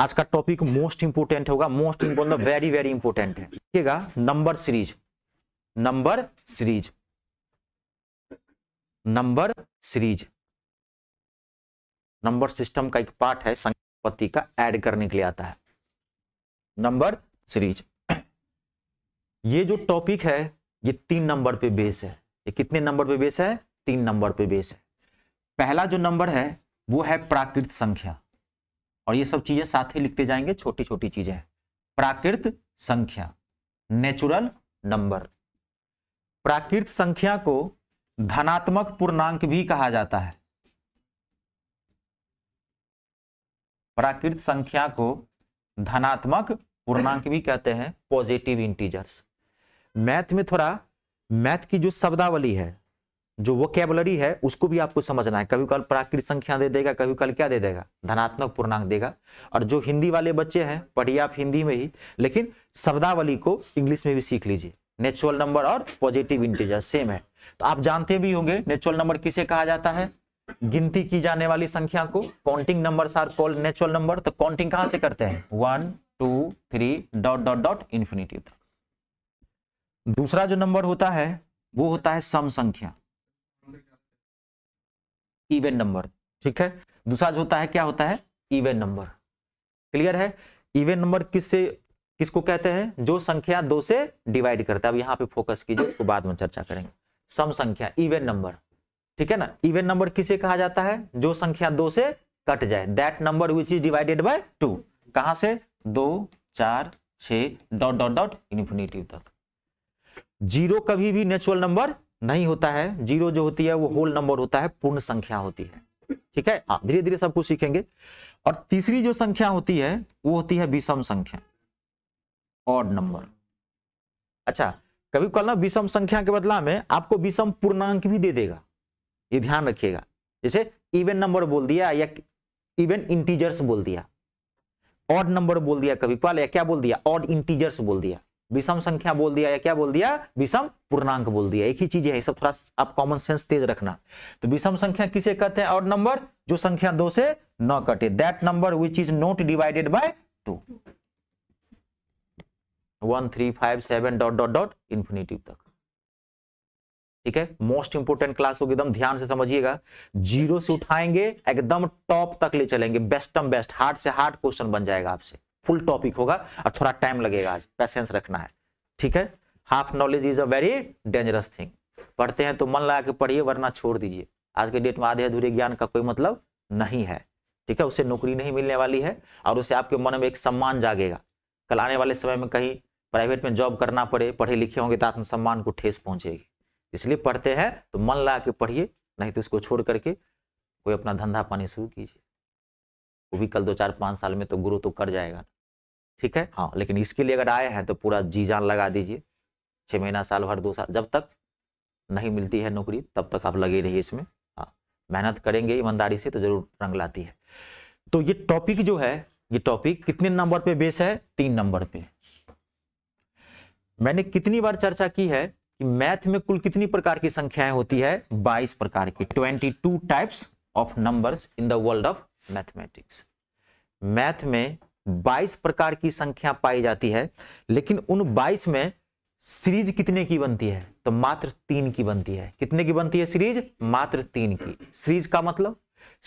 आज का topic most important होगा most important very very important है ठीक है number series number series number series number system का एक पार्ट है संपत्ति का ऐड करने के लिए आता है नंबर सीरीज ये जो टॉपिक है ये तीन नंबर पे बेस है ये कितने नंबर पे बेस है तीन नंबर पे बेस है पहला जो नंबर है वो है प्राकृत संख्या और ये सब चीजें साथ ही लिखते जाएंगे छोटी छोटी चीजें प्राकृत संख्या नेचुरल नंबर प्राकृत संख्या को धनात्मक पूर्णांक भी कहा जाता है प्राकृत संख्या को धनात्मक पूर्णांक भी कहते हैं पॉजिटिव इंटीजर्स मैथ में थोड़ा मैथ की जो शब्दावली है जो वो कैबलरी है उसको भी आपको समझना है कभी कल प्राकृत संख्या दे देगा कभी कल क्या दे देगा धनात्मक पूर्णांक देगा और जो हिंदी वाले बच्चे हैं पढ़िए आप हिंदी में ही लेकिन शब्दावली को इंग्लिश में भी सीख लीजिए नेचुरल नंबर और पॉजिटिव इंटीजर सेम है तो आप जानते भी होंगे नेचुरल नंबर किसे कहा जाता है गिनती की जाने वाली संख्या को counting number are called natural number तो काउंटिंग कहां से करते हैं one two three dot dot dot infinity दूसरा जो नंबर होता है वो होता है सम संख्या इवेन नंबर ठीक है दूसरा जो होता है क्या होता है इवेन नंबर क्लियर है इवेन नंबर किससे किसको कहते हैं जो संख्या दो से डिवाइड करता है अब यहाँ पे फोकस कीजिए तो बाद में चर्चा करेंगे सम संख्या इवेन नंबर ठीक है ना इवेन नंबर किसे कहा जाता है जो संख्या दो से कट जाए that number which is divided by two कहा से दो चार छ डॉट डॉट डॉट इन्फिनिटी तक जीरो कभी भी नेचुरल नंबर नहीं होता है जीरो जो होती है वो होल नंबर होता है पूर्ण संख्या होती है ठीक है हाँ धीरे धीरे सब कुछ सीखेंगे और तीसरी जो संख्या होती है वो होती है विषम संख्या ऑड नंबर अच्छा कभी कल ना विषम संख्या के बदला में आपको विषम पूर्णांक भी दे देगा ये ध्यान रखिएगा जैसे इवन नंबर बोल दिया या इवेन इंटीजर्स बोल दिया ऑड नंबर बोल दिया कभी कल या क्या बोल दिया ऑड इंटीजर्स बोल दिया विषम संख्या बोल दिया या क्या बोल दिया विषम पूर्णांक बोल दिया एक ही चीज है सब थोड़ा आप कॉमन सेंस तेज रखना तो विषम संख्या किसे कहते हैं और नंबर जो संख्या दो से न कटे that number which is not divided by two one three five seven dot dot dot infinitive तक ठीक है मोस्ट इंपोर्टेंट क्लास होगी एकदम तो ध्यान से समझिएगा जीरो से उठाएंगे एकदम टॉप तक ले चलेंगे बेस्टम बेस्ट हार्ड से हार्ड क्वेश्चन बन जाएगा आपसे फुल टॉपिक होगा और थोड़ा टाइम लगेगा आज पैसेंस रखना है ठीक है half knowledge is a very dangerous thing पढ़ते हैं तो मन लगा के पढ़िए वरना छोड़ दीजिए आज के डेट में आधे अधूरे ज्ञान का कोई मतलब नहीं है ठीक है उससे नौकरी नहीं मिलने वाली है और उससे आपके मन में एक सम्मान जागेगा कल आने वाले समय में कहीं प्राइवेट में जॉब करना पड़े पढ़े लिखे होंगे तो आत्मसम्मान को ठेस पहुंचेगी इसलिए पढ़ते हैं तो मन लगा के पढ़िए नहीं तो उसको छोड़ करके कोई अपना धंधा पानी शुरू कीजिए वो भी कल दो चार पाँच साल में तो गुरु तो कर जाएगा ठीक है हाँ लेकिन इसके लिए अगर आए हैं तो पूरा जी जान लगा दीजिए छः महीना साल भर दो साल जब तक नहीं मिलती है नौकरी तब तक आप लगे रहिए इसमें हाँ मेहनत करेंगे ईमानदारी से तो जरूर रंग लाती है तो ये टॉपिक जो है ये टॉपिक कितने नंबर पे बेस है तीन नंबर पे मैंने कितनी बार चर्चा की है कि मैथ में कुल कितनी प्रकार की संख्याएं होती है 22 प्रकार की 22 types of numbers in the world of mathematics math में 22 प्रकार की संख्या पाई जाती है लेकिन उन 22 में सीरीज कितने की बनती है तो मात्र तीन की बनती है कितने की बनती है सीरीज मात्र तीन की सीरीज का मतलब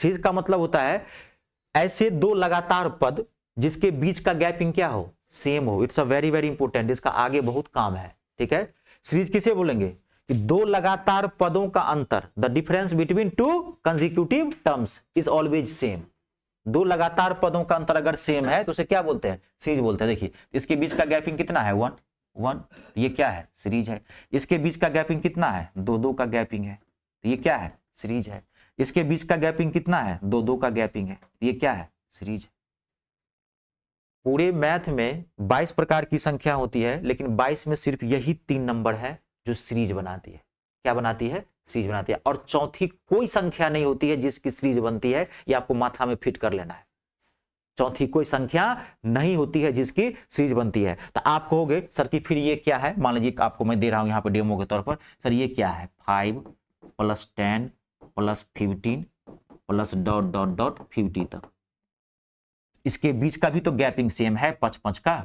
सीरीज का मतलब होता है ऐसे दो लगातार पद जिसके बीच का गैपिंग क्या हो सेम हो it's a very very important इसका आगे बहुत काम है ठीक है सीरीज किसे बोलेंगे कि दो लगातार पदों का अंतर the difference between two consecutive terms is always same दो लगातार पदों का अंतर अगर सेम है तो उसे क्या बोलते हैं सीरीज बोलते हैं देखिए इसके बीच का गैपिंग कितना है वन वन ये क्या है सीरीज है इसके बीच का गैपिंग कितना है दो दो का गैपिंग है तो ये क्या है सीरीज है इसके बीच का गैपिंग कितना है दो दो का गैपिंग है तो ये क्या है सीरीज पूरे मैथ में 22 प्रकार की संख्या होती है लेकिन 22 में सिर्फ यही तीन नंबर है जो सीरीज बनाती है क्या बनाती है सीरीज बनाती है और चौथी कोई संख्या नहीं होती है जिसकी सीरीज बनती है ये आपको माथा में फिट कर लेना है चौथी कोई संख्या नहीं होती है जिसकी सीरीज बनती है तो आप कहोगे सर की फिर ये क्या है मान लीजिए आपको मैं दे रहा हूं यहाँ पर डेमो के तौर पर सर ये क्या है five plus ten plus fifteen plus dot dot dot fifty तक इसके बीच का भी तो गैपिंग सेम है पच पच का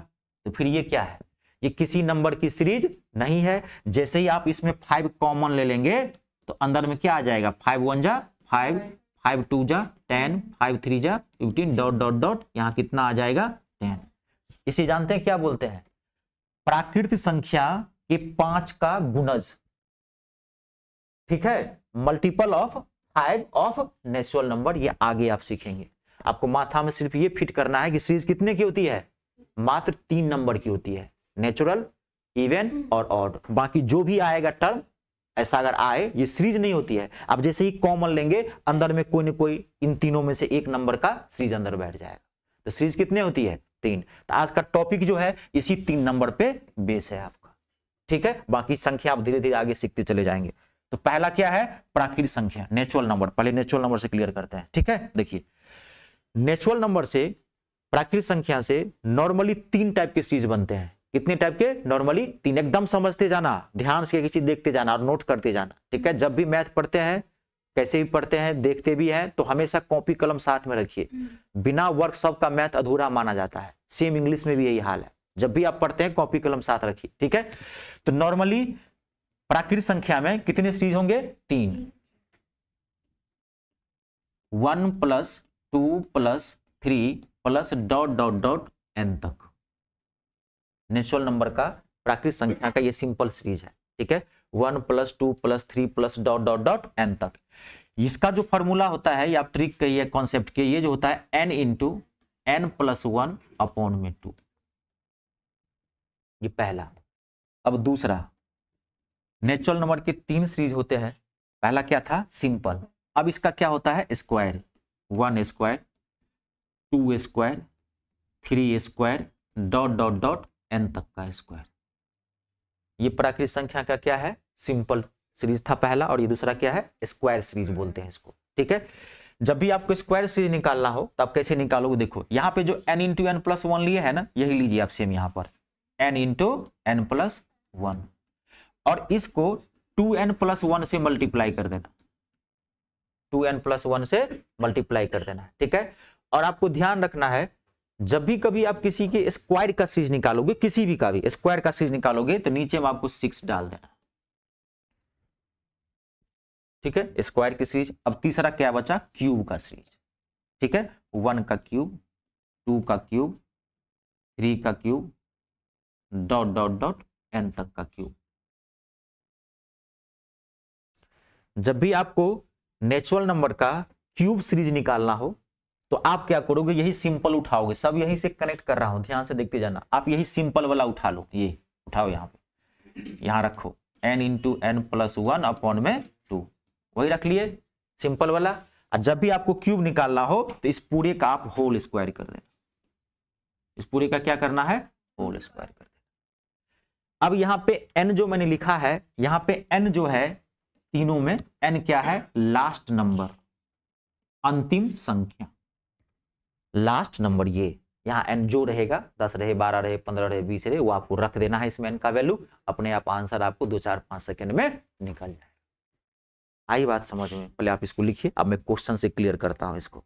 तो फिर ये क्या है ये किसी नंबर की सीरीज नहीं है जैसे ही आप इसमें फाइव कॉमन ले लेंगे तो अंदर में क्या आ जाएगा फाइव वन जा फाइव फाइव टू जा टेन फाइव थ्री जा फिफ्टीन डॉट डॉट डॉट यहाँ कितना आ जाएगा टेन इसे जानते हैं क्या बोलते हैं प्राकृतिक संख्या के पांच का गुणज ठीक है multiple of five of natural number ये आगे आप सीखेंगे आपको माथा में सिर्फ ये फिट करना है कि सीरीज कितने की होती है मात्र तीन नंबर की होती है नेचुरल इवेंट हम्म। और ऑड बाकी जो भी आएगा टर्म ऐसा अगर आए ये सीरीज नहीं होती है अब जैसे ही कॉमन लेंगे अंदर में कोई ना कोई इन तीनों में से एक नंबर का सीरीज अंदर बैठ जाएगा तो सीरीज कितने होती है तीन तो आज का टॉपिक जो है इसी तीन नंबर पे बेस है आपका ठीक है बाकी संख्या आप धीरे धीरे आगे सीखते चले जाएंगे तो पहला क्या है प्राकृतिक संख्या नेचुरल नंबर पहले नेचुरल नंबर से क्लियर करते हैं ठीक है देखिए नेचुरल नंबर से प्राकृतिक संख्या से नॉर्मली तीन टाइप के सीरीज बनते हैं कितने टाइप के नॉर्मली तीन एकदम समझते जाना ध्यान से एक चीज देखते जाना और नोट करते जाना ठीक है जब भी मैथ पढ़ते हैं कैसे भी पढ़ते हैं देखते भी हैं तो हमेशा कॉपी कलम साथ में रखिए हम्म। बिना वर्कशॉप का मैथ अधूरा माना जाता है सेम इंग्लिश में भी यही हाल है जब भी आप पढ़ते हैं कॉपी कलम साथ रखिए ठीक है तो नॉर्मली प्राकृत संख्या में कितने सीरीज होंगे तीन one plus two plus three plus dot dot dot N तक नेचुरल नंबर का प्राकृतिक संख्या का ये सिंपल सीरीज है ठीक है one plus two plus three plus dot dot dot N तक इसका जो फॉर्मूला होता है या ट्रिक कहिए कॉन्सेप्ट के ये जो होता है N into N plus one upon में टू ये पहला अब दूसरा नेचुरल नंबर के तीन सीरीज होते हैं पहला क्या था सिंपल अब इसका क्या होता है square one square two square three square dot dot dot N तक का स्क्वायर ये प्राकृत संख्या का क्या है सिंपल सीरीज था पहला और ये दूसरा क्या है स्क्वायर सीरीज बोलते हैं इसको ठीक है जब भी आपको स्क्वायर सीरीज निकालना हो तो आप कैसे निकालोगे देखो यहाँ पे जो N into N plus one लिए है ना यही लीजिए आप सेम यहाँ पर N into N plus one और इसको टू एन प्लस वन से मल्टीप्लाई कर देना टू एन प्लस वन से मल्टीप्लाई कर देना ठीक है और आपको ध्यान रखना है जब भी कभी आप किसी के स्क्वायर का सीज निकालोगे किसी भी का भी स्क्वायर का सीरीज निकालोगे तो नीचे में आपको सिक्स डाल देना ठीक है स्क्वायर की सीरीज अब तीसरा क्या बचा क्यूब का सीरीज ठीक है वन का क्यूब टू का क्यूब थ्री का cube dot dot dot N तक का क्यूब जब भी आपको नेचुरल नंबर का क्यूब सीरीज निकालना हो तो आप क्या करोगे यही सिंपल उठाओगे सब यहीं से कनेक्ट कर रहा हूं ध्यान से देखते जाना आप यही सिंपल वाला उठा लो ये उठाओ यहाँ पे यहाँ रखो N into N plus one upon में टू वही रख लिए सिंपल वाला और जब भी आपको क्यूब निकालना हो तो इस पूरे का आप होल स्क्वायर कर देना इस पूरे का क्या करना है होल स्क्वायर कर देना अब यहाँ पे एन जो मैंने लिखा है यहाँ पे एन जो है तीनों में एन क्या है लास्ट नंबर अंतिम संख्या लास्ट नंबर ये यहाँ एन जो रहेगा दस रहे बारह रहे पंद्रह रहे बीस रहे वो आपको रख देना है इसमें एन का वैल्यू अपने आप आंसर आपको दो चार पाँच सेकेंड में निकल जाएगा आई बात समझ में पहले आप इसको लिखिए अब मैं क्वेश्चन से क्लियर करता हूँ इसको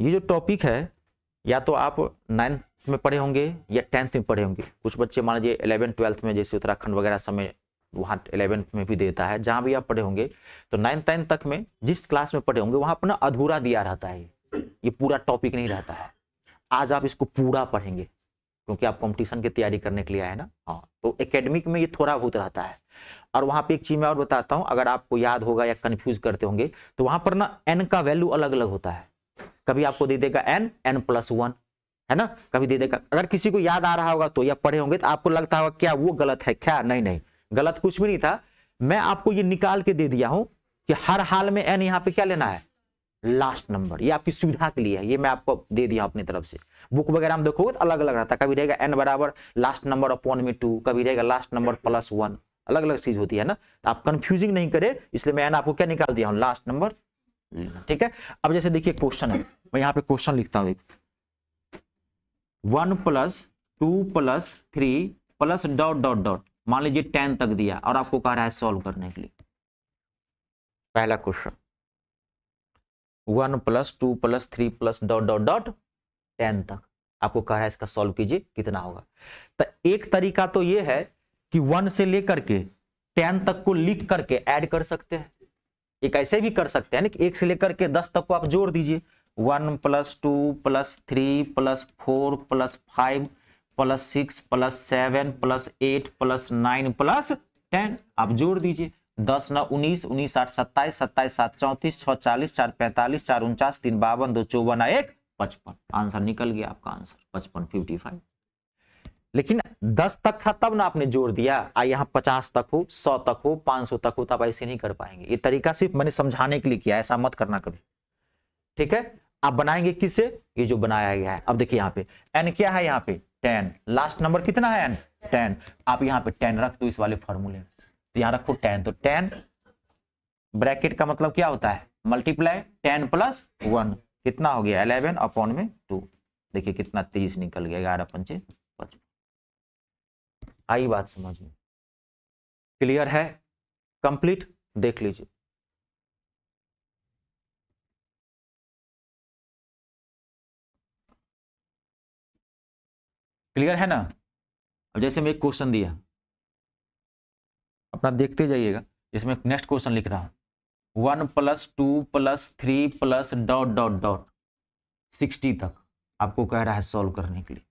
ये जो टॉपिक है या तो आप नाइन्थ में पढ़े होंगे या टेंथ में पढ़े होंगे कुछ बच्चे मान लीजिए इलेवन ट्वेल्थ में जैसे उत्तराखंड वगैरह समय वहाँ इलेवेंथ में भी देता है जहाँ भी आप पढ़े होंगे तो नाइन्थ टेंथ तक में जिस क्लास में पढ़े होंगे वहाँ अपना अधूरा दिया रहता है ये पूरा टॉपिक नहीं रहता है आज आप इसको पूरा पढ़ेंगे क्योंकि आप कंपटीशन की तैयारी करने के लिए आए ना हाँ तो एकेडमिक में ये थोड़ा बहुत रहता है और वहाँ पे एक चीज़ मैं और बताता हूँ अगर आपको याद होगा या कंफ्यूज करते होंगे तो वहाँ पर ना एन का वैल्यू अलग अलग होता है कभी आपको दे देगा एन एन प्लस वन है ना कभी दे देगा अगर किसी को याद आ रहा होगा तो या पढ़े होंगे तो आपको लगता होगा क्या वो गलत है क्या नहीं नहीं गलत कुछ भी नहीं था मैं आपको ये निकाल के दे दिया हूँ कि हर हाल में एन यहाँ पे क्या लेना है लास्ट नंबर ये आपकी सुविधा के लिए है ये मैं आपको दे दिया अपनी तरफ से बुक वगैरह हम देखोगे तो अलग अलग रहता है कभी रहेगा एन बराबर लास्ट नंबर अपॉन में टू कभी रहेगा लास्ट नंबर प्लस वन अलग अलग चीज होती है ना तो आप कंफ्यूजिंग नहीं करे इसलिए मैं आपको क्या निकाल दिया हूँ लास्ट नंबर ठीक है अब जैसे देखिए क्वेश्चन है मैं यहाँ पे क्वेश्चन लिखता हूँ एक one plus two plus three plus dot dot dot मान लीजिए टेन तक दिया और आपको कह रहा है सॉल्व करने के लिए पहला question one plus two plus three plus dot dot dot ten तक आपको कह रहा है इसका सॉल्व कीजिए कितना होगा तो एक तरीका तो ये है कि वन से लेकर के टेन तक को लिख करके ऐड कर सकते हैं एक ऐसे भी कर सकते हैं कि एक से लेकर के दस तक को आप जोड़ दीजिए one plus two plus three plus four plus five plus six plus seven plus eight plus nine plus ten आप जोड़ दीजिए दस नौ उन्नीस उन्नीस आठ सत्ताईस सत्ताईस सात चौंतीस छह चालीस चार पैंतालीस चार उनचास तीन बावन दो चौवन एक पचपन आंसर निकल गया आपका आंसर पचपन फिफ्टी फाइव लेकिन दस तक था तब ना आपने जोड़ दिया आ यहाँ पचास तक हो सौ तक हो पांच सौ तक हो तब ऐसे नहीं कर पाएंगे ये तरीका सिर्फ मैंने समझाने के लिए किया ऐसा मत करना कभी ठीक है आप बनाएंगे किससे ये जो बनाया गया है अब देखिए यहाँ पे एन क्या है यहाँ पे टेन लास्ट नंबर कितना है एन टेन आप यहाँ पे टेन रख दो इस वाले फॉर्मूले में यहां रखो टेन तो टेन ब्रैकेट का मतलब क्या होता है मल्टीप्लाई टेन प्लस वन कितना हो गया अलेवन अपॉन में टू देखिए कितना तीस निकल गया ग्यारह पंचे पचपन आई बात समझ में क्लियर है कंप्लीट देख लीजिए क्लियर है ना अब जैसे मैं एक क्वेश्चन दिया अपना देखते जाइएगा जिसमें नेक्स्ट क्वेश्चन लिख रहा हूँ one plus two plus three plus dot dot dot sixty तक आपको कह रहा है सॉल्व करने के लिए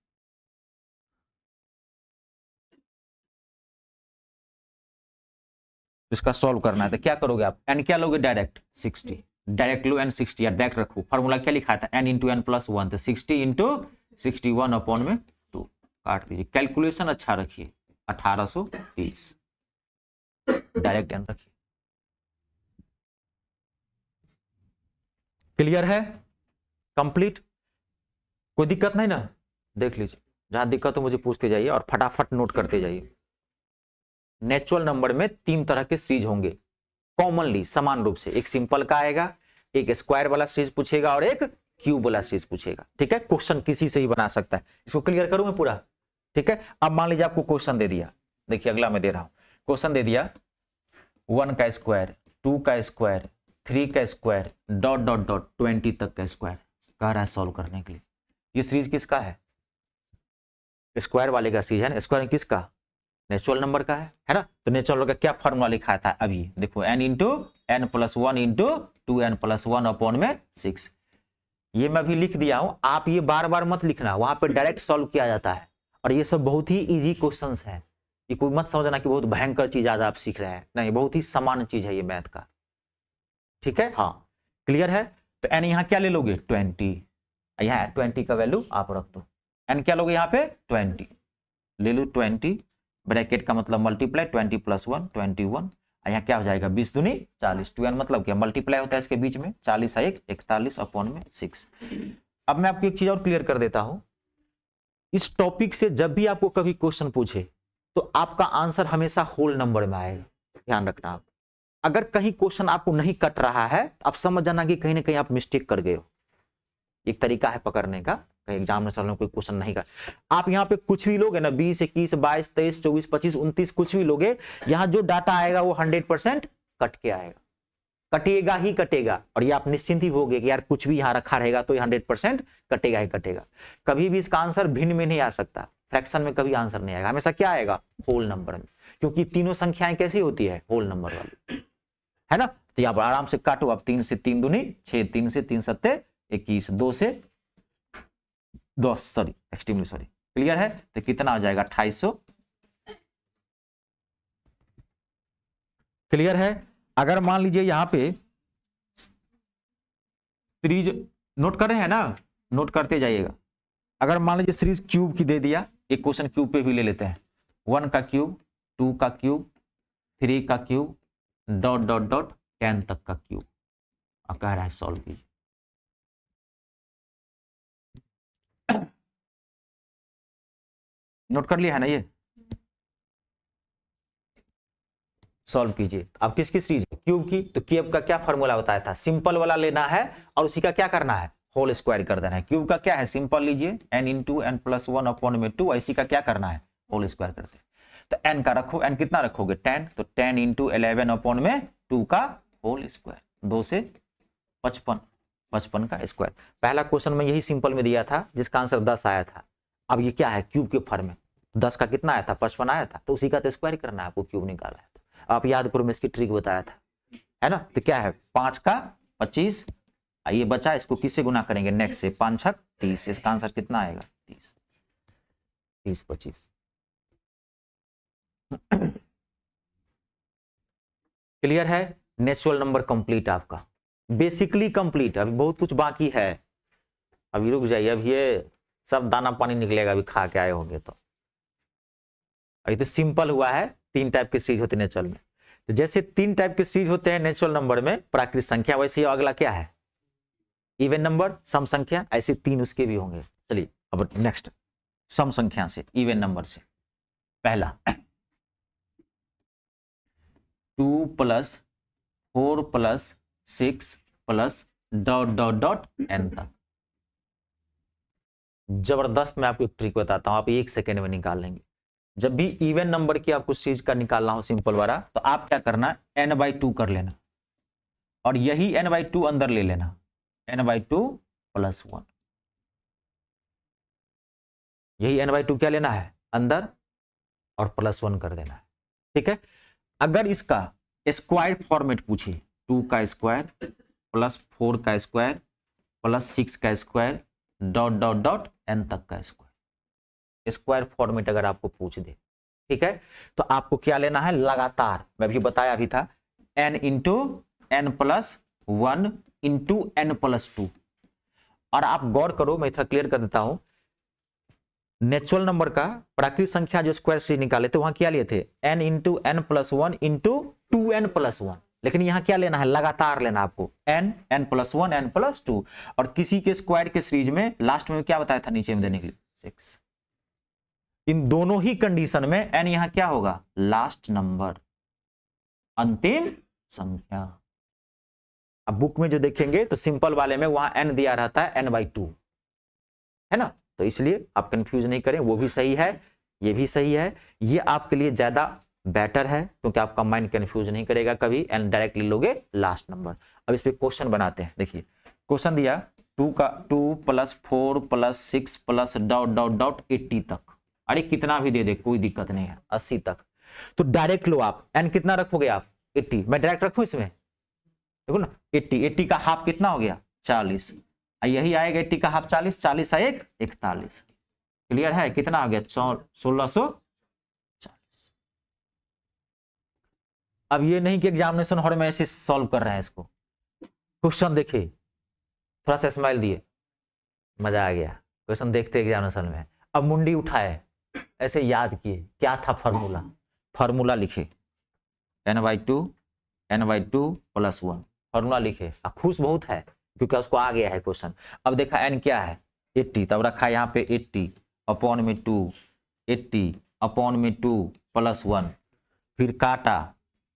तो इसका सॉल्व करना है तो क्या करोगे आप एन क्या लोगे डायरेक्ट सिक्सटी डायरेक्ट लो एन सिक्सटी या डायरेक्ट रखो फॉर्मूला क्या लिखा था N into N plus one sixty into sixty one upon में टू काट दीजिए कैलकुलेशन अच्छा रखिए अठारह सौ तीस डायरेक्ट ध्यान रखिए क्लियर है कंप्लीट कोई दिक्कत नहीं ना देख लीजिए जहां दिक्कत हो मुझे पूछते जाइए और फटाफट नोट करते जाइए नेचुरल नंबर में तीन तरह के सीरीज होंगे कॉमनली समान रूप से एक सिंपल का आएगा एक स्क्वायर वाला सीरीज पूछेगा और एक क्यूब वाला सीरीज पूछेगा ठीक है क्वेश्चन किसी से ही बना सकता है इसको क्लियर करूं मैं पूरा ठीक है अब मान लीजिए आपको क्वेश्चन दे दिया देखिए अगला मैं दे रहा हूं क्वेश्चन दे दिया वन का स्क्वायर टू का स्क्वायर थ्री का square dot dot dot twenty तक का स्क्वायर कह रहा है सॉल्व करने के लिए ये सीरीज किसका है स्क्वायर वाले का सीरीज है ना स्क्वायर किसका नेचुरल नंबर का है है ना तो नेचुरल नंबर का क्या फॉर्मूला लिखा था अभी देखो N into N plus one into two N plus one upon में सिक्स ये मैं अभी लिख दिया हूं आप ये बार बार मत लिखना वहां पर डायरेक्ट सॉल्व किया जाता है और ये सब बहुत ही इजी क्वेश्चंस हैं ये कोई मत समझना कि बहुत भयंकर चीज आज आप सीख रहे हैं नहीं बहुत ही सामान्य चीज है ये मैथ का ठीक है हाँ क्लियर है तो एन यहाँ क्या ले लोगे ट्वेंटी यहाँ ट्वेंटी का वैल्यू आप रख दो एन क्या लोगे यहाँ पे ट्वेंटी ले लो ट्वेंटी ब्रैकेट का मतलब multiply twenty plus one twenty one यहाँ क्या हो जाएगा बीस दूनी चालीस टू एन मतलब क्या मल्टीप्लाई होता है इसके बीच में चालीस एक इकतालीस अपॉन में सिक्स अब मैं आपको एक चीज और क्लियर कर देता हूं इस टॉपिक से जब भी आपको कभी क्वेश्चन पूछे तो आपका आंसर हमेशा होल नंबर में आएगा ध्यान रखना आप अगर कहीं क्वेश्चन आपको नहीं कट रहा है तो आप समझ जाना कि कहीं ना कहीं आप मिस्टेक कर गए हो एक तरीका है पकड़ने का कहीं एग्जाम में चलो कोई क्वेश्चन नहीं कर आप यहाँ पे कुछ भी लोगे ना बीस इक्कीस बाईस तेईस चौबीस पच्चीस उनतीस कुछ भी लोगे यहाँ जो डाटा आएगा वो हंड्रेड परसेंट कट के आएगा कटेगा ही कटेगा और ये आप निश्चिंत ही होगे कि यार कुछ भी यहाँ रखा रहेगा तो हंड्रेड परसेंट कटेगा ही कटेगा कभी भी इसका आंसर भिन्न में नहीं आ सकता फ्रैक्शन में कभी आंसर नहीं आएगा हमेशा क्या आएगा होल नंबर में क्योंकि तीनों संख्याएं कैसी होती है होल नंबर वाली है ना तो यहां पर आराम से काटो अब तीन से तीन दुनी छह तीन से तीन सत्य इक्कीस दो से दस सॉरी एक्सट्रीमली सॉरी क्लियर है तो कितना आ जाएगा अट्ठाईस क्लियर है अगर मान लीजिए यहाँ पे सीरीज नोट कर रहे हैं ना नोट करते जाइएगा अगर मान लीजिए सीरीज क्यूब की दे दिया ये क्वेश्चन क्यूब पे भी ले लेते हैं वन का क्यूब टू का क्यूब थ्री का cube dot dot dot ten तक का क्यूब और कह रहा है सॉल्व कीजिए नोट कर लिया है ना ये सॉल्व कीजिए अब किसकी सीरीज क्यूब की तो क्यूब का क्या फॉर्मूला बताया था सिंपल वाला लेना है और उसी का क्या करना है होल स्क्वायर कर देना है क्यूब का क्या है सिंपल लीजिए N in two N plus one upon में टू ऐसी का क्या करना है होल स्क्वायर करते हैं तो एन का रखो एन कितना रखोगे टेन तो टेन इंटू अलेवन अपॉन में टू का होल स्क्वायर दो से पचपन पचपन का स्क्वायर पहला क्वेश्चन में यही सिंपल में दिया था जिसका आंसर दस आया था अब ये क्या है क्यूब के फॉर्म में तो दस का कितना आया था पचपन आया था तो उसी का तो स्क्वायर करना है आपको क्यूब निकाला है तो आप याद करो मैं इसकी ट्रिक बताया था है ना तो क्या है पांच का पच्चीस आइए बचा इसको किससे गुना करेंगे नेक्स्ट से पांच छक तीस इसका आंसर कितना आएगा तीस तीस पच्चीस क्लियर है नेचुरल नंबर कंप्लीट आपका बेसिकली कंप्लीट अभी बहुत कुछ बाकी है अभी रुक जाइए अभी ये सब दाना पानी निकलेगा अभी खा के आए होंगे तो अभी तो सिंपल हुआ है तीन टाइप के सीज होते हैं नेचुरल में तो जैसे तीन टाइप के सीज होते हैं नेचुरल नंबर में प्राकृतिक संख्या वैसे अगला क्या है इवन नंबर सम संख्या ऐसे तीन उसके भी होंगे चलिए अब नेक्स्ट सम संख्या से इवन नंबर से पहला two plus four plus six plus dot dot dot N तक जबरदस्त मैं आपको ट्रिक बताता हूं आप एक सेकेंड में निकाल लेंगे जब भी इवन नंबर की आपको चीज का निकालना हो सिंपल वाला तो आप क्या करना एन बाई टू कर लेना और यही एन बाई टू अंदर ले लेना N by two plus one यही एन बाई टू क्या लेना है अंदर और प्लस वन कर देना है ठीक है अगर इसका स्क्वायर फॉर्मेट पूछे टू का स्क्वायर प्लस फोर का स्क्वायर प्लस सिक्स का square dot dot dot N तक का स्क्वायर स्क्वायर फॉर्मेट अगर आपको पूछ दे ठीक है तो आपको क्या लेना है लगातार मैं भी बताया अभी था N into N plus one into N plus two और आप गौर करो मैं इतना क्लियर कर देता हूं नेचुरल नंबर का प्राकृतिक संख्या जो स्क्वायर से निकाले तो वहां क्या लिए थे N into N plus one into two N plus one लेकिन यहां क्या लेना है लगातार लेना आपको N N plus one N plus two और किसी के स्क्वायर के सीरीज में लास्ट में क्या बताया था नीचे में देने के लिए सिक्स इन दोनों ही कंडीशन में एन यहां क्या होगा लास्ट नंबर अंतिम संख्या अब बुक में जो देखेंगे तो सिंपल वाले में वहां एन दिया रहता है एन बाई टू है ना तो इसलिए आप कंफ्यूज नहीं करें वो भी सही है ये भी सही है ये आपके लिए ज्यादा बेटर है क्योंकि आपका माइंड कंफ्यूज नहीं करेगा कभी एन डायरेक्टली लोगे लास्ट नंबर अब इस पर क्वेश्चन बनाते हैं देखिए क्वेश्चन दिया टू का two plus four plus six plus dot dot dot eighty तक अरे कितना भी दे दे कोई दिक्कत नहीं है अस्सी तक तो डायरेक्ट लो आप एन कितना रखोगे आप एट्टी मैं डायरेक्ट रखू इसमें देखो ना एट्टी एट्टी का हाफ कितना हो गया चालीस यही आएगा एट्टी का हाफ चालीस चालीस है एक इकतालीस क्लियर है कितना हो गया सोलह सो चालीस अब ये नहीं कि एग्जामिनेशन हॉल में ऐसे सॉल्व कर रहे हैं इसको क्वेश्चन देखिए थोड़ा सा स्माइल दिए मजा आ गया क्वेश्चन देखते एग्जामिनेशन में अब मुंडी उठाए ऐसे याद किए क्या था फॉर्मूला फॉर्मूला लिखे N by two N by two plus one formula लिखे आ खुश बहुत है क्योंकि उसको आ गया है क्वेश्चन अब देखा एन क्या है एट्टी तब रखा है यहाँ पे एट्टी अपॉन में टू एट्टी अपॉन में टू प्लस वन फिर काटा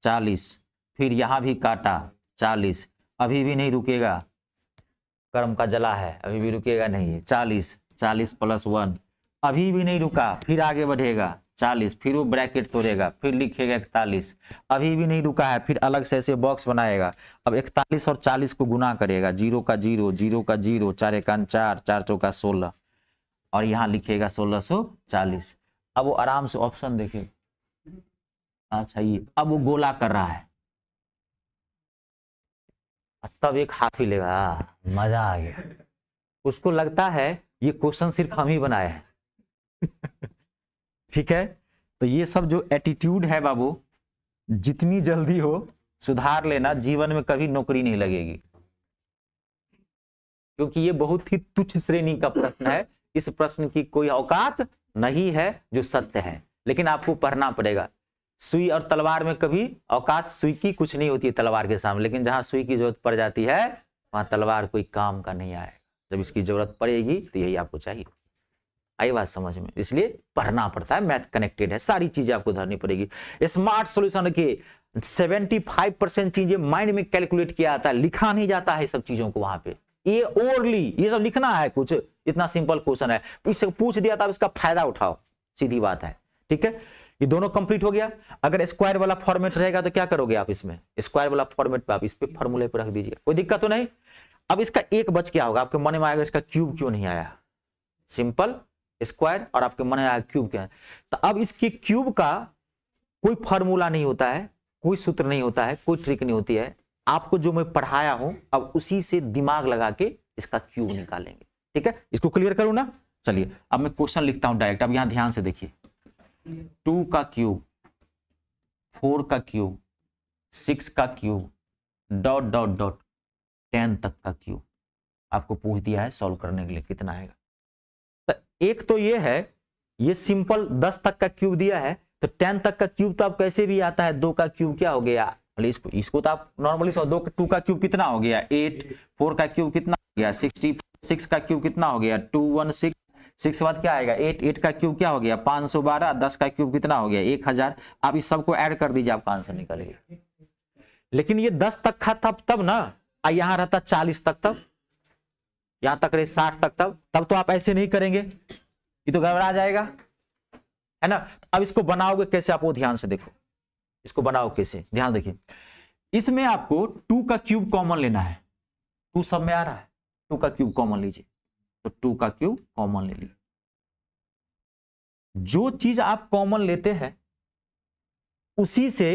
चालीस फिर यहाँ भी काटा चालीस अभी भी नहीं रुकेगा कर्म का जला है अभी भी रुकेगा नहीं चालीस चालीस प्लस वन अभी भी नहीं रुका फिर आगे बढ़ेगा चालीस फिर वो ब्रैकेट तोड़ेगा फिर लिखेगा इकतालीस अभी भी नहीं रुका है फिर अलग से ऐसे बॉक्स बनाएगा अब इकतालीस और चालीस को गुना करेगा जीरो का जीरो जीरो का जीरो चार एक चार चार चौका सोलह और यहाँ लिखेगा सोलह सो चालीस अब वो आराम से ऑप्शन देखे अच्छा ये अब वो गोला कर रहा है तब एक हाफी लेगा मजा आ गया उसको लगता है ये क्वेश्चन सिर्फ हम ही बनाए हैं ठीक है तो ये सब जो एटीट्यूड है बाबू जितनी जल्दी हो सुधार लेना जीवन में कभी नौकरी नहीं लगेगी क्योंकि ये बहुत ही तुच्छ श्रेणी का प्रश्न है इस प्रश्न की कोई औकात नहीं है जो सत्य है लेकिन आपको पढ़ना पड़ेगा सुई और तलवार में कभी औकात सुई की कुछ नहीं होती है तलवार के सामने लेकिन जहां सुई की जरूरत पड़ जाती है वहां तलवार कोई काम का नहीं आएगा जब इसकी जरूरत पड़ेगी तो यही आपको चाहिए आई बात समझ में इसलिए पढ़ना पड़ता है मैथ कनेक्टेड है सारी चीजें आपको धरनी पड़ेगी स्मार्ट सोल्यूशन रखिए 75 परसेंट चीजें माइंड में कैलकुलेट किया जाता है लिखा नहीं जाता है सब चीजों को वहां पे ये ओरली ये सब लिखना है कुछ इतना सिंपल क्वेश्चन है इसे पूछ दिया था तो इसका फायदा उठाओ सीधी बात है ठीक है ये दोनों कंप्लीट हो गया अगर स्क्वायर वाला फॉर्मेट रहेगा तो क्या करोगे आप इसमें स्क्वायर वाला फॉर्मेट पे आप इस पे फॉर्मूले पर रख दीजिए कोई दिक्कत तो नहीं अब इसका एक बच क्या होगा आपके मन में आएगा इसका क्यूब क्यों नहीं आया सिंपल स्क्वायर और आपके मन आया क्यूब क्या है तो अब इसके क्यूब का कोई फॉर्मूला नहीं होता है कोई सूत्र नहीं होता है कोई ट्रिक नहीं होती है आपको जो मैं पढ़ाया हूं अब उसी से दिमाग लगा के इसका क्यूब निकालेंगे ठीक है इसको क्लियर करूं ना चलिए अब मैं क्वेश्चन लिखता हूं डायरेक्ट अब यहां ध्यान से देखिए टू का क्यूब फोर का क्यूब सिक्स का cube dot dot dot ten तक का क्यूब आपको पूछ दिया है सॉल्व करने के लिए कितना आएगा तो एक तो ये है ये सिंपल दस तक का क्यूब दिया है तो टेन तक का क्यूब तो आप कैसे भी आता है दो का क्यूब क्या हो गया मतलब इसको इसको तो आप नॉर्मली दो टू का क्यूब कितना हो गया एट फोर का क्यूब कितना हो गया सिक्सटी सिक्स का क्यूब कितना हो गया टू वन सिक्स सिक्स बाद क्या आएगा एट एट का क्यूब क्या हो गया पाँच सौ बारह दस का क्यूब कितना हो गया एक हजार आप इस सबको ऐड कर दीजिए आपका आंसर निकलेगा लेकिन ये दस तक था तब तब ना यहाँ रहता चालीस तक तब यहां तक रहे साठ तक तब तब तो आप ऐसे नहीं करेंगे ये तो गड़बड़ा जाएगा है ना अब इसको बनाओगे कैसे आप वो ध्यान से देखो इसको बनाओ कैसे ध्यान देखिए इसमें आपको टू का क्यूब कॉमन लेना है टू सब में आ रहा है टू का क्यूब कॉमन लीजिए तो टू का क्यूब कॉमन ले लीजिए जो चीज आप कॉमन लेते हैं उसी से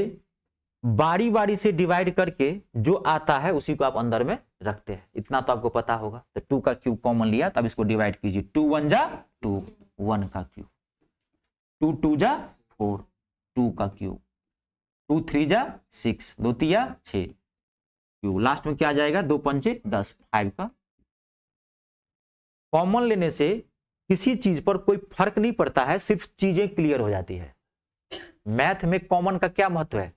बारी बारी से डिवाइड करके जो आता है उसी को आप अंदर में रखते हैं इतना तो आपको पता होगा तो टू का क्यूब कॉमन लिया तब इसको डिवाइड कीजिए टू वन जा टू वन का क्यूब टू टू जा फोर टू का क्यूब टू थ्री जा सिक्स दो तिया छ क्यूब लास्ट में क्या आ जाएगा दो पंचे दस फाइव का कॉमन लेने से किसी चीज पर कोई फर्क नहीं पड़ता है सिर्फ चीजें क्लियर हो जाती है मैथ में कॉमन का क्या महत्व है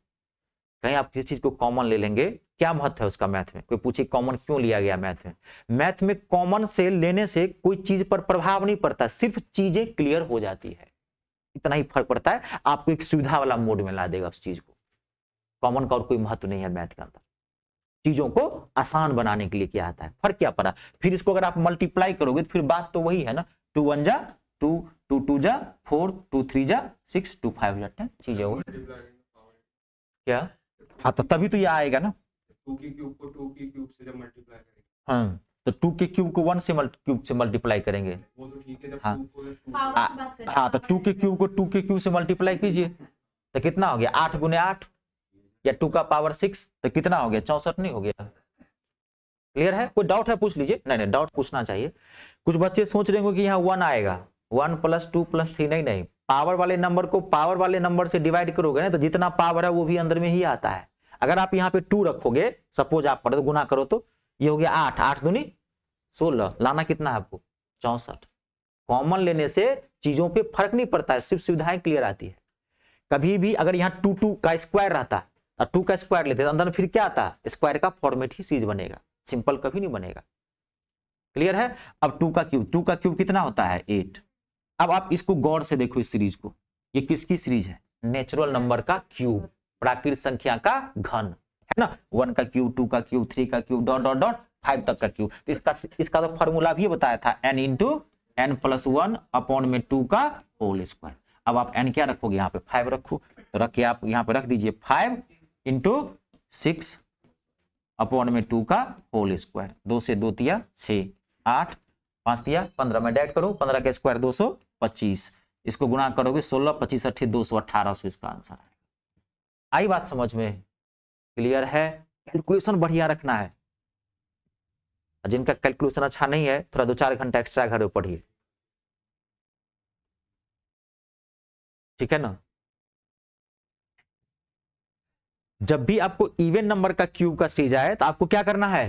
कहीं आप किसी चीज को कॉमन ले लेंगे क्या महत्व है उसका मैथ में कोई पूछे कॉमन क्यों लिया गया मैथ में मैथ में कॉमन से लेने से कोई चीज पर प्रभाव नहीं पड़ता सिर्फ चीजें क्लियर हो जाती है इतना ही फर्क पड़ता है आपको एक सुविधा वाला मोड में ला देगा उस चीज को कॉमन का और कोई महत्व नहीं है मैथ के अंदर चीजों को आसान बनाने के लिए किया जाता है फर्क क्या पड़ा फिर इसको अगर आप मल्टीप्लाई करोगे तो फिर बात तो वही है ना टू वन जा टू टू टू जा फोर टू थ्री जा सिक्स टू फाइव जा टेन चीजें क्या हाँ तो तभी तो ये आएगा ना टू के क्यूब को टू के क्यूब से मल्टीप्लाई करेंगे हाँ तो टू के क्यूब को वन से क्यूब से मल्टीप्लाई करेंगे तो हाँ हाँ, हाँ तो टू के क्यूब को टू के क्यूब से मल्टीप्लाई कीजिए तो कितना हो गया आठ गुने आठ या टू का पावर सिक्स तो कितना हो गया चौसठ नहीं हो गया क्लियर है कोई डाउट है पूछ लीजिए नहीं नहीं डाउट पूछना चाहिए कुछ बच्चे सोच रहे होंगे कि यहाँ वन आएगा one plus two plus three नहीं नहीं पावर वाले नंबर को पावर वाले नंबर से डिवाइड करोगे ना तो जितना पावर है वो भी अंदर में ही आता है अगर आप यहाँ पे टू रखोगे सपोज आप पढ़ गुना करो तो ये हो गया आठ आठ दूनी सोलह लाना कितना है आपको चौसठ कॉमन लेने से चीजों पे फर्क नहीं पड़ता है सिर्फ सुविधाएं क्लियर आती है कभी भी अगर यहाँ टू टू का स्क्वायर रहता और तो टू का स्क्वायर लेते तो अंदर फिर क्या आता स्क्वायर का फॉर्मेट ही चीज बनेगा सिंपल कभी नहीं बनेगा क्लियर है अब टू का क्यूब टू का क्यूब कितना होता है एट अब आप इसको गौर से देखो इस सीरीज को ये किसकी सीरीज है नेचुरल नंबर का क्यूब प्राकृत संख्या का घन है ना वन का क्यू टू का क्यू थ्री का cube dot dot dot five तक का क्यू तो इसका इसका तो फॉर्मूला भी बताया था N into N plus one upon में टू का होल स्क्वायर अब आप एन क्या रखोगे यहाँ पे फाइव रखो तो रख के आप यहाँ पे रख दीजिए फाइव इंटू सिक्स अपॉन में टू का होल स्क्वायर दो से दो तिया छः आठ पाँच दिया पंद्रह में डेड करो पंद्रह का स्क्वायर दो सौ पच्चीस इसको गुणा करोगे सोलह पच्चीस अट्ठी दो सौ अट्ठारह सौ इसका आंसर है आई बात समझ में क्लियर है कैलकुलेशन बढ़िया रखना है जिनका कैलकुलेशन अच्छा नहीं है थोड़ा दो चार घंटा एक्स्ट्रा घर में पढ़िए ठीक है ना जब भी आपको इवन नंबर का क्यूब का सीज आए तो आपको क्या करना है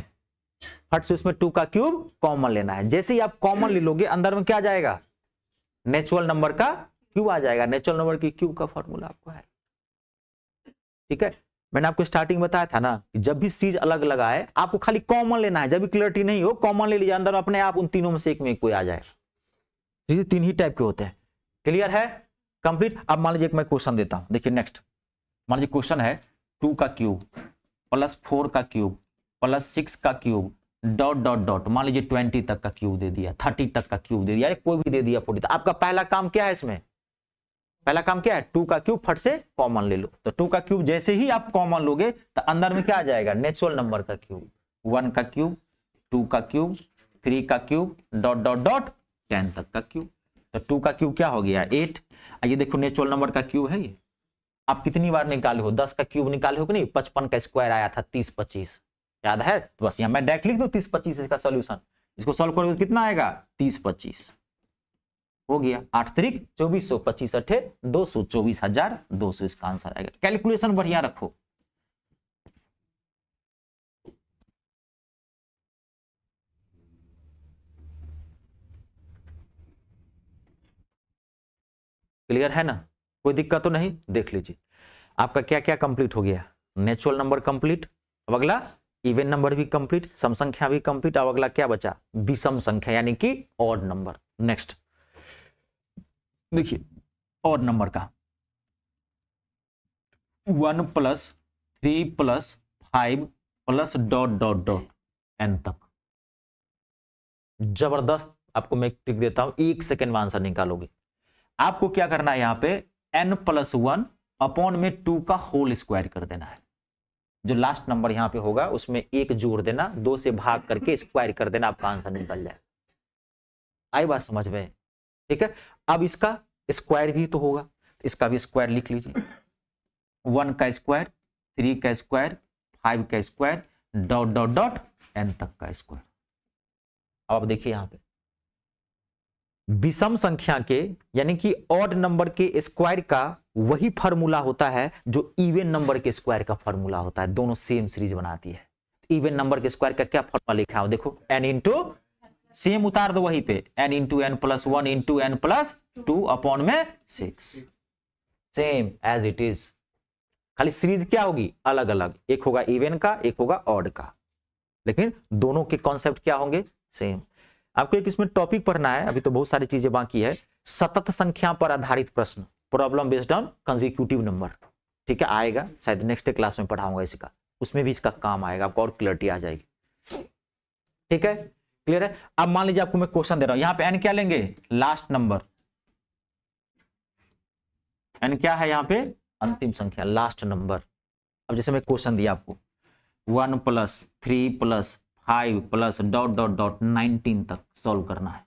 फट से उसमें टू का क्यूब कॉमन लेना है जैसे ही आप कॉमन ले लोगे अंदर में क्या जाएगा नेचुरल नंबर का क्यूब आ जाएगा नेचुरल नंबर की क्यूब का फॉर्मूला आपको है ठीक है मैंने आपको स्टार्टिंग बताया था ना कि जब भी सीज अलग अलग आए आपको खाली कॉमन लेना है जब भी क्लियरिटी नहीं हो कॉमन ले लीजिए अंदर अपने आप उन तीनों में से एक में कोई आ जाए जाएगा तो तीन ही टाइप के होते हैं क्लियर है कंप्लीट अब मान लीजिए मैं क्वेश्चन देता हूं देखिए नेक्स्ट मान लीजिए क्वेश्चन है टू का क्यूब प्लस फोर का क्यूब प्लस सिक्स का क्यूब डॉट डॉट डॉट मान लीजिए ट्वेंटी तक का क्यूब दे दिया थर्टी तक का क्यूब दे दिया कोई भी दे दिया फोर्टी आपका पहला काम क्या है इसमें पहला काम क्या है टू का क्यूब फट से कॉमन ले लो तो टू का क्यूब जैसे ही आप कॉमन लोगे तो अंदर में क्या आ जाएगा नेचुरल नंबर का क्यूब वन का क्यूब टू का क्यूब थ्री का cube dot dot dot ten तक का क्यूब तो टू का क्यूब क्या हो गया एट ये देखो नेचुरल नंबर का क्यूब है ये आप कितनी बार निकाले हो दस का क्यूब निकाले हो कि नहीं पचपन का स्क्वायर आया था तीस पच्चीस याद है तो बस यहाँ मैं डायरेक्ट लिख दू तीस पच्चीस इसका सोल्यूशन इसको सॉल्व करोगे तो कितना आएगा तीस पच्चीस हो गया आठ तरीक चौबीस सौ पच्चीस अठे दो सौ चौबीस हजार दो सौ इसका आंसर आएगा कैलकुलेशन बढ़िया रखो क्लियर है ना कोई दिक्कत तो नहीं देख लीजिए आपका क्या क्या कंप्लीट हो गया नेचुरल नंबर कंप्लीट अब अगला इवेन नंबर भी कंप्लीट सम संख्या भी कंप्लीट अब अगला क्या बचा विषम संख्या यानी कि ऑड नंबर नेक्स्ट देखिए और नंबर का one plus three plus five plus dot dot dot N तक जबरदस्त आपको मैं टिक देता हूं एक सेकेंड में आंसर निकालोगे आपको क्या करना है यहां पे एन प्लस वन अपॉन में टू का होल स्क्वायर कर देना है जो लास्ट नंबर यहाँ पे होगा उसमें एक जोड़ देना दो से भाग करके स्क्वायर कर देना आपका आंसर निकल जाए आई बात समझ में ठीक है अब इसका स्क्वायर भी तो होगा तो इसका भी स्क्वायर लिख लीजिए वन का स्क्वायर थ्री का स्क्वायर फाइव का square dot dot dot N तक का स्क्वायर अब आप देखिए यहां पे विषम संख्या के यानी कि ऑड नंबर के स्क्वायर का वही फार्मूला होता है जो इवेन नंबर के स्क्वायर का फॉर्मूला होता है दोनों सेम सीरीज बनाती है इवेन नंबर के स्क्वायर का क्या फॉर्मूला लिखा है देखो एन इंटू सेम उतार दो वहीं पे n into N plus one into N plus two upon में six same as it is खाली सीरीज क्या होगी अलग अलग एक होगा इवेन का एक होगा ऑड का लेकिन दोनों के कॉन्सेप्ट क्या होंगे सेम आपको एक इसमें टॉपिक पढ़ना है अभी तो बहुत सारी चीजें बाकी है सतत संख्या पर आधारित प्रश्न problem based on consecutive number ठीक है आएगा शायद नेक्स्ट क्लास में पढ़ाऊंगा इसका उसमें भी इसका काम आएगा आपको और क्लियरिटी आ जाएगी ठीक है क्लियर है अब मान लीजिए आपको मैं क्वेश्चन दे रहा हूं यहां पे एन क्या लेंगे लास्ट नंबर एन क्या है यहां पे अंतिम संख्या लास्ट नंबर अब जैसे मैं क्वेश्चन दिया आपको one plus three plus five plus dot dot dot nineteen तक सॉल्व करना है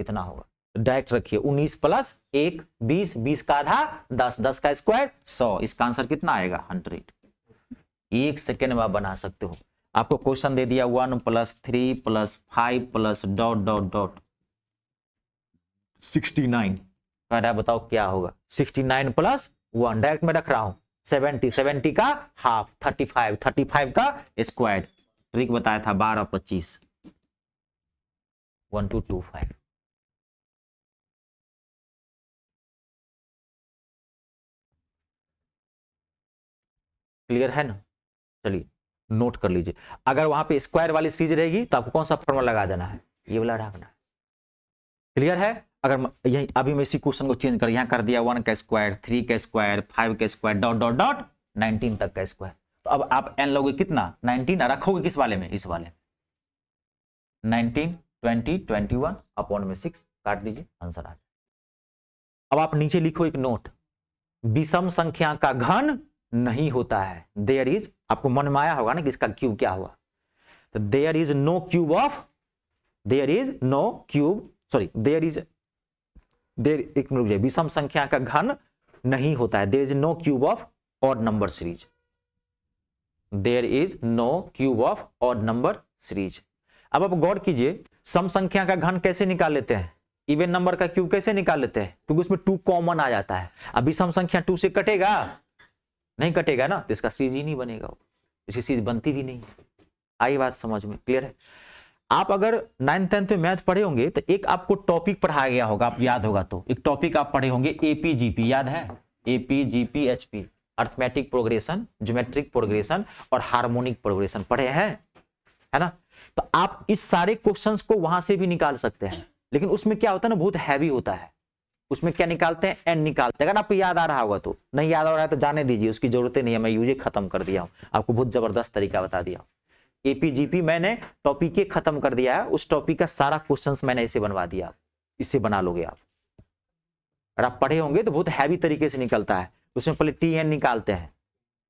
कितना होगा डायरेक्ट रखिए उन्नीस प्लस एक बीस बीस का आधा दस दस का स्क्वायर सौ इसका आंसर कितना आएगा हंड्रेड एक सेकेंड में आप बना सकते हो आपको क्वेश्चन दे दिया one plus three plus five plus dot dot dot sixty nine कह रहा है बताओ क्या होगा sixty nine plus one direct में रख रहा हूं सेवेंटी सेवेंटी का half thirty five thirty five का स्क्वायर ट्रिक बताया था बारह पच्चीस one two two five clear है ना चलिए नोट कर लीजिए अगर वहां पे स्क्वायर वाली सीरीज रहेगी तो आपको कौन सा फॉर्मूला लगा देना है ये वाला ढाकना क्लियर है अगर यही अभी मैं इसी क्वेश्चन को चेंज कर यहां कर दिया वन का स्क्वायर थ्री का स्क्वायर फाइव का square dot dot dot nineteen तक का स्क्वायर तो अब आप एन लोगे कितना नाइनटीन रखोगे किस वाले में इस वाले में nineteen twenty twenty one upon में सिक्स काट दीजिए आंसर आ जाए अब आप नीचे लिखो एक नोट विषम संख्या का घन नहीं होता है देयर इज आपको मन में आया होगा ना कि इसका क्यूब क्या हुआ तो there is no cube of there is no cube sorry there is there एक मिनट विषम संख्या का घन नहीं होता है there is no cube of odd number series there is no cube of और नंबर सीरीज अब आप गौर कीजिए सम संख्या का घन कैसे निकाल लेते हैं इवन नंबर का क्यूब कैसे निकाल लेते हैं क्योंकि उसमें टू कॉमन आ जाता है अभी सम संख्या टू से कटेगा नहीं कटेगा ना तो इसका सीज ही नहीं बनेगा इसकी सीज बनती भी नहीं आई बात समझ में क्लियर है आप अगर नाइन टेंथ में मैथ पढ़े होंगे तो एक आपको टॉपिक पढ़ाया गया होगा आप याद होगा तो एक टॉपिक आप पढ़े होंगे एपीजीपी याद है AP GP HP arithmetic progression geometric progression और हार्मोनिक प्रोग्रेशन पढ़े हैं है ना तो आप इस सारे क्वेश्चंस को वहां से भी निकाल सकते हैं लेकिन उसमें क्या होता है ना बहुत हैवी होता है उसमें क्या निकालते हैं एन निकालते हैं अगर आपको याद आ रहा होगा तो नहीं याद आ रहा है तो जाने दीजिए उसकी जरूरत नहीं है मैं यूजे खत्म कर दिया हूँ आपको बहुत जबरदस्त तरीका बता दिया एपीजीपी मैंने टॉपिक के खत्म कर दिया है उस टॉपिक का सारा क्वेश्चन मैंने इसे बनवा दिया इसे बना लोगे आप अगर आप पढ़े होंगे तो बहुत हैवी तरीके से निकलता है उसमें पहले टी एन निकालते हैं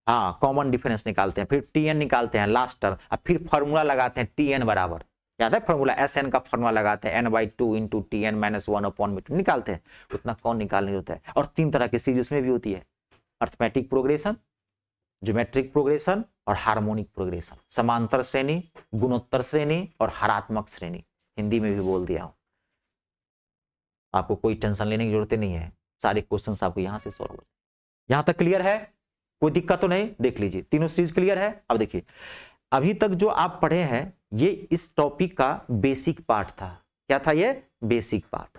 हाँ कॉमन डिफरेंस निकालते हैं फिर टी एन निकालते हैं लास्ट टर्म फिर फॉर्मूला लगाते हैं टी एन बराबर याद है फॉर्मूला एस एन का फॉर्मूला लगाते हैं n by two into T n minus one upon meter निकालते हैं उतना कौन निकालने होता है और तीन तरह की सीरीज उसमें भी होती है अर्थमेटिक प्रोग्रेशन ज्योमेट्रिक प्रोग्रेशन और हार्मोनिक प्रोग्रेशन समांतर श्रेणी गुणोत्तर श्रेणी और हरात्मक श्रेणी हिंदी में भी बोल दिया हूँ आपको कोई टेंशन लेने की जरूरत नहीं है सारे क्वेश्चन आपको यहाँ से सॉल्व हो जाए यहाँ तक क्लियर है कोई दिक्कत तो नहीं देख लीजिए तीनों सीरीज क्लियर है अब देखिए अभी तक जो आप पढ़े हैं ये इस टॉपिक का बेसिक पार्ट था क्या था ये बेसिक पार्ट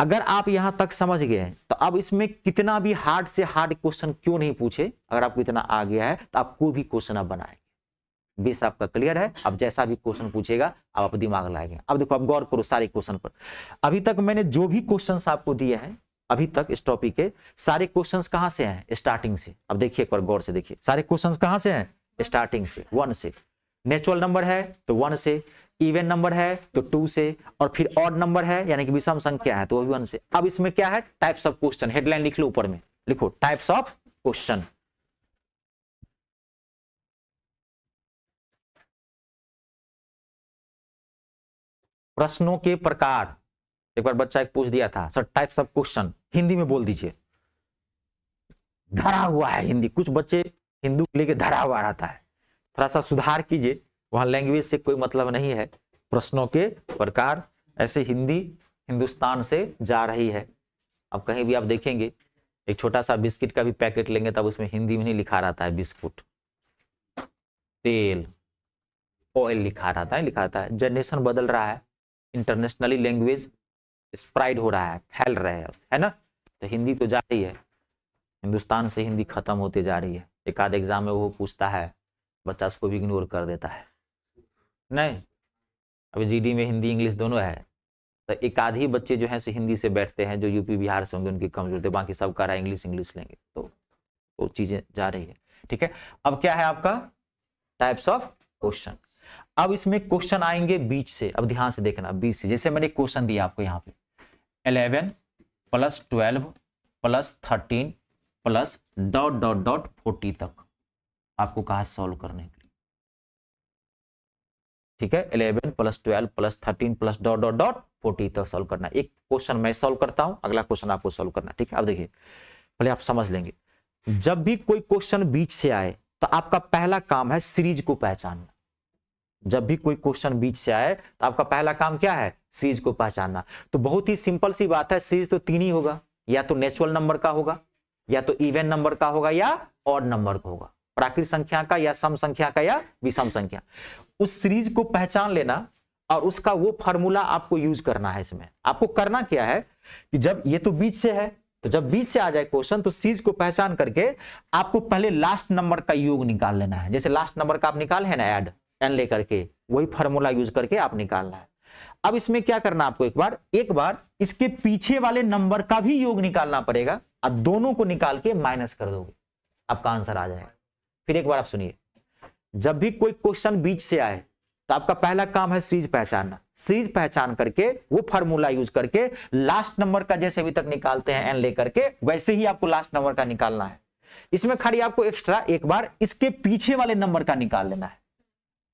अगर आप यहां तक समझ गए हैं तो अब इसमें कितना भी हार्ड से हार्ड क्वेश्चन क्यों नहीं पूछे अगर आपको इतना आ गया है तो आप कोई भी क्वेश्चन आप बनाएंगे बेस आपका क्लियर है अब जैसा भी क्वेश्चन पूछेगा अब आप दिमाग लाएंगे अब देखो आप गौर करो सारे क्वेश्चन पर अभी तक मैंने जो भी क्वेश्चन आपको दिए हैं अभी तक इस टॉपिक के सारे क्वेश्चंस कहाँ से हैं स्टार्टिंग से अब देखिए एक बार गौर से देखिए सारे क्वेश्चंस कहाँ से हैं स्टार्टिंग से वन से नेचुरल नंबर है तो वन से इवन नंबर है तो टू से और फिर ऑड नंबर है यानी कि विषम संख्या है तो वन से अब इसमें क्या है टाइप्स ऑफ क्वेश्चन हेडलाइन लिख लो ऊपर में लिखो टाइप्स ऑफ क्वेश्चन प्रश्नों के प्रकार एक बार बच्चा एक पूछ दिया था sir types of question Hindi में बोल दीजिए धरा हुआ है हिंदी कुछ बच्चे हिंदू लेके धरा हुआ रहता है थोड़ा सा सुधार कीजिए वहाँ लैंग्वेज से कोई मतलब नहीं है प्रश्नों के प्रकार ऐसे हिंदी हिंदुस्तान से जा रही है अब कहीं भी आप देखेंगे एक छोटा सा बिस्किट का भी पैकेट लेंगे तब उसमें हिंदी में नहीं लिखा रहता है बिस्कुट तेल ऑयल लिखा रहता है लिखा रहता है जनरेशन बदल रहा है इंटरनेशनली लैंग्वेज स्प्राइड हो रहा है फैल रहा है है ना तो हिंदी तो जा रही है हिंदुस्तान से हिंदी खत्म होते जा रही है एक आध एग्जाम में वो पूछता है बच्चा उसको भी इग्नोर कर देता है नहीं अभी जीडी में हिंदी इंग्लिश दोनों है तो एक आध ही बच्चे जो हैं से हिंदी से बैठते हैं जो यूपी बिहार से होंगे उनकी कमजोर थे बाकी सब रहा है इंग्लिश इंग्लिश लेंगे तो वो तो चीज़ें जा रही है ठीक है अब क्या है आपका टाइप्स ऑफ क्वेश्चन अब इसमें क्वेश्चन आएंगे बीच से अब ध्यान से देखना बीच से जैसे मैंने क्वेश्चन दिया आपको यहाँ पे eleven plus twelve plus thirteen plus dot dot dot forty तक आपको कहा सॉल्व करने के लिए ठीक है eleven plus twelve plus thirteen plus dot dot dot forty तक सॉल्व करना एक क्वेश्चन मैं सॉल्व करता हूं अगला क्वेश्चन आपको सॉल्व करना ठीक है अब देखिए पहले आप समझ लेंगे जब भी कोई क्वेश्चन बीच से आए तो आपका पहला काम है सीरीज को पहचानना जब भी कोई क्वेश्चन बीच से आए तो आपका पहला काम क्या है सीरीज को पहचानना तो बहुत ही सिंपल सी बात है सीरीज तो तीन ही होगा या तो नेचुरल नंबर का होगा या तो इवेंट नंबर का होगा या ऑड नंबर का होगा प्राकृत संख्या का या सम संख्या का या विषम संख्या उस सीरीज को पहचान लेना और उसका वो फॉर्मूला आपको यूज करना है इसमें आपको करना क्या है कि जब ये तो बीच से है तो जब बीच से आ जाए क्वेश्चन तो सीरीज को पहचान करके आपको पहले लास्ट नंबर का योग निकाल लेना है जैसे लास्ट नंबर का आप निकाल है ना एड एन ले करके वही फॉर्मूला यूज करके आप निकालना है अब इसमें क्या करना आपको एक बार एक बार इसके पीछे वाले नंबर का भी योग निकालना पड़ेगा आप दोनों को निकाल के माइनस कर दोगे आपका आंसर आ जाएगा फिर एक बार आप सुनिए जब भी कोई क्वेश्चन बीच से आए तो आपका पहला काम है सीरीज पहचानना सीरीज पहचान करके वो फॉर्मूला यूज करके लास्ट नंबर का जैसे अभी तक निकालते हैं एन लेकर के वैसे ही आपको लास्ट नंबर का निकालना है इसमें खाली आपको एक्स्ट्रा एक बार इसके पीछे वाले नंबर का निकाल लेना है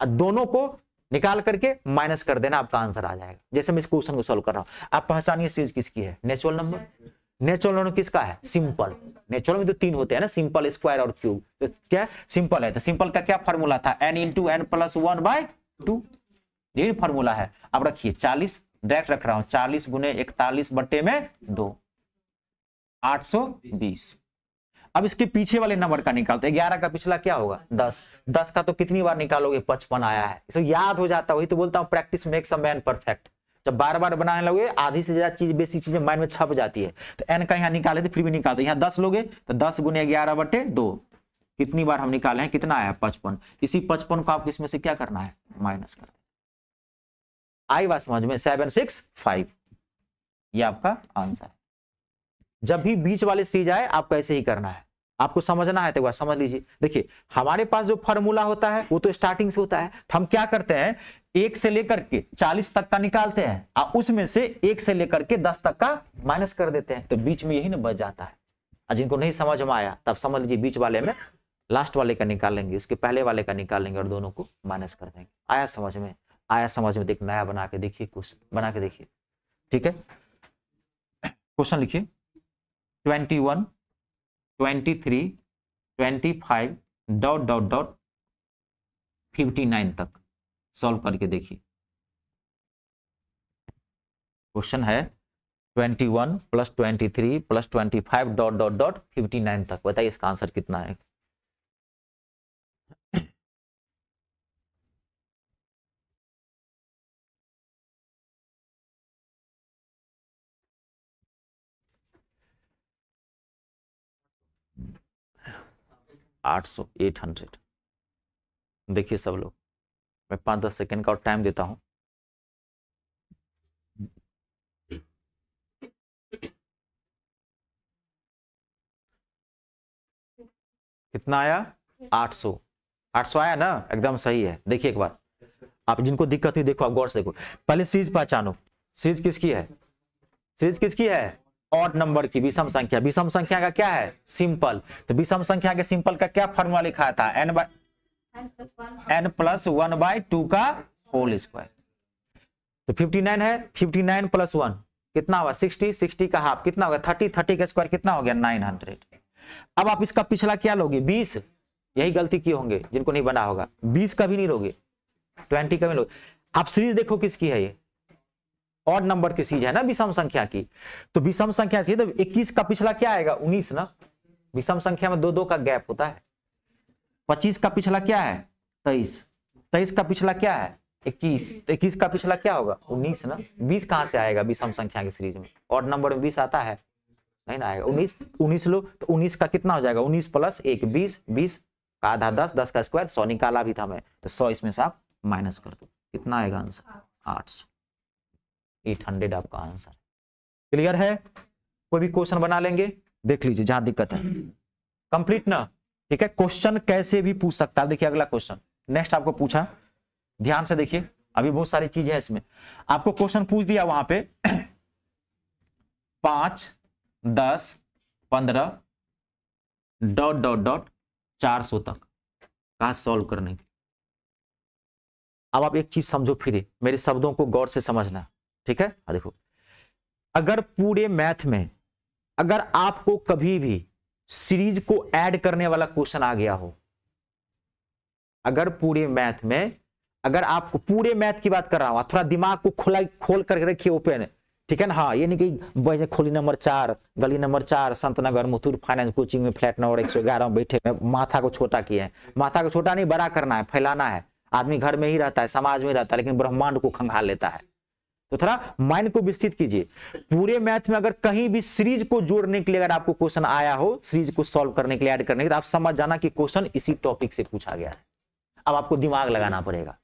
और दोनों को निकाल करके माइनस कर देना आपका आंसर आ जाएगा जैसे मैं इस क्वेश्चन को सोल्व कर रहा हूं आप पहचानिए सीरीज किसकी है नेचुरल नंबर नेचुरल लॉग किसका है सिंपल नेचुरल में तो तीन होते हैं ना सिंपल स्क्वायर और क्यूब तो क्या सिंपल है तो सिंपल का क्या फॉर्मूला था N into N plus one by two यही फॉर्मूला है अब रखिए चालीस डायरेक्ट रख रहा हूं चालीस गुने इकतालीस बटे में दो आठ सौ बीस अब इसके पीछे वाले नंबर का निकालते हैं ग्यारह का पिछला क्या होगा दस दस का तो कितनी बार निकालोगे पचपन आया है इसको याद हो जाता वही तो बोलता हूँ practice makes a man perfect जब बार बार बनाने लगे आधी से ज्यादा चीज बेसिक चीजें माइंड में छप जाती है तो एन का यहाँ निकाले थे फिर भी निकालते यहाँ दस लोगे तो दस गुने ग्यारह बटे दो कितनी बार हम निकाले हैं कितना आया पचपन इसी पचपन को आप इसमें से क्या करना है माइनस कर आई बात समझ में सेवन सिक्स फाइव ये आपका आंसर है जब भी बीच वाले सीज आए आपको ऐसे ही करना है आपको समझना है तो समझ लीजिए देखिए हमारे पास जो फॉर्मूला होता है वो तो स्टार्टिंग से होता है तो हम क्या करते हैं एक से लेकर के चालीस तक का निकालते हैं और उसमें से एक से लेकर के दस तक का माइनस कर देते हैं तो बीच में यही ना बच जाता है और जिनको नहीं समझ में आया तब समझ लीजिए बीच वाले में लास्ट वाले का निकालेंगे इसके पहले वाले का निकालेंगे और दोनों को माइनस कर देंगे आया समझ में आया समझ में देख नया बना के देखिए क्वेश्चन बना के देखिए ठीक है क्वेश्चन लिखिए twenty one twenty three twenty five dot dot dot fifty nine तक सॉल्व करके देखिए क्वेश्चन है twenty one plus twenty three plus twenty five dot dot dot fifty nine तक बताइए इसका आंसर कितना है आठ सौ एट हंड्रेड देखिए सब लोग मैं पाँच दस सेकेंड का और टाइम देता हूँ कितना आया 800 800 आया ना एकदम सही है देखिए एक बार आप जिनको दिक्कत हुई देखो आप गौर से देखो पहले सीरीज पहचानो सीरीज किसकी है सीरीज किसकी है और नंबर की विषम संख्या विषम संख्या का क्या है सिंपल तो विषम संख्या के सिंपल का क्या फॉर्मूला लिखा था n by n plus one by two का होल स्क्वायर तो 59 है 59 नाइन प्लस वन कितना हुआ 60 60 का हाफ कितना हो गया 30 30 का स्क्वायर कितना हो गया 900 अब आप इसका पिछला क्या लोगे 20 यही गलती किए होंगे जिनको नहीं बना होगा 20 का भी नहीं लोगे 20 का भी लोगे आप सीरीज देखो किसकी है ये और नंबर की सीरीज है ना विषम संख्या की तो विषम संख्या तो का पिछला क्या आएगा उन्नीस ना विषम संख्या में दो दो का गैप होता है पच्चीस का पिछला क्या है तेईस तेईस का पिछला क्या है इक्कीस तो इक्कीस का पिछला क्या होगा उन्नीस ना बीस कहाँ से आएगा विषम संख्या की सीरीज में और नंबर में बीस आता है नहीं ना आएगा उन्नीस उन्नीस लो तो उन्नीस का कितना हो जाएगा उन्नीस प्लस एक बीस बीस का आधा दस दस का स्क्वायर सौ निकाला भी था मैं तो सौ इसमें से आप माइनस कर दो कितना आएगा आंसर आठ सौ एट हंड्रेड आपका आंसर क्लियर है कोई भी क्वेश्चन बना लेंगे देख लीजिए जहां दिक्कत है कंप्लीट ना ठीक है क्वेश्चन कैसे भी पूछ सकता है देखिए अगला क्वेश्चन नेक्स्ट आपको पूछा ध्यान से देखिए अभी बहुत सारी चीज है इसमें आपको क्वेश्चन पूछ दिया वहां पे पांच दस पंद्रह डॉट डॉट डॉट चार सौ तक कहा सॉल्व करने के अब आप एक चीज समझो फिर मेरे शब्दों को गौर से समझना ठीक है हाँ, देखो अगर पूरे मैथ में अगर आपको कभी भी सीरीज को ऐड करने वाला क्वेश्चन आ गया हो अगर पूरे मैथ में अगर आपको पूरे मैथ की बात कर रहा हूं थोड़ा दिमाग को खोला खोल करके रखिए ओपन ठीक है ना हाँ ये नहीं कि खोली नंबर चार गली नंबर चार संत नगर मुथुर फाइनेंस कोचिंग में फ्लैट नंबर एक सौ ग्यारह बैठे में माथा को छोटा किया है माथा को छोटा नहीं बड़ा करना है फैलाना है आदमी घर में ही रहता है समाज में रहता है लेकिन ब्रह्मांड को खंगाल लेता है तो थोड़ा माइंड को विस्तृत कीजिए पूरे मैथ में अगर कहीं भी सीरीज को जोड़ने के लिए अगर आपको क्वेश्चन आया हो सीरीज को सॉल्व करने के लिए ऐड करने के लिए तो आप समझ जाना कि क्वेश्चन इसी टॉपिक से पूछा गया है अब आपको दिमाग लगाना पड़ेगा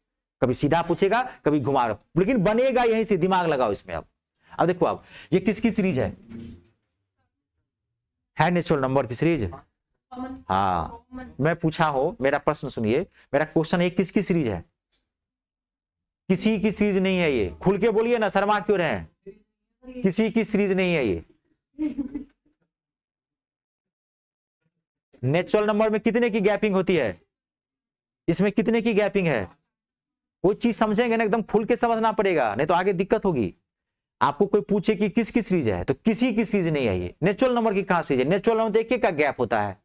कभी सीधा पूछेगा कभी घुमा लेकिन बनेगा यहीं से दिमाग लगाओ इसमें अब अब देखो आप ये किसकी सीरीज है है नेचुरल नंबर की सीरीज हाँ मैं पूछा हो मेरा प्रश्न सुनिए मेरा क्वेश्चन एक किसकी सीरीज है किसी की सीरीज नहीं है ये खुल के बोलिए ना शर्मा क्यों रहे किसी की सीरीज नहीं है ये नेचुरल नंबर में कितने की गैपिंग होती है इसमें कितने की गैपिंग है वो चीज समझेंगे ना एकदम खुल के समझना पड़ेगा नहीं तो आगे दिक्कत होगी आपको कोई पूछे कि किसकी सीरीज है तो किसी की सीरीज नहीं है ये नेचुरल नंबर की कहां सीरीज है नेचुरल नंबर तो एक एक का गैप होता है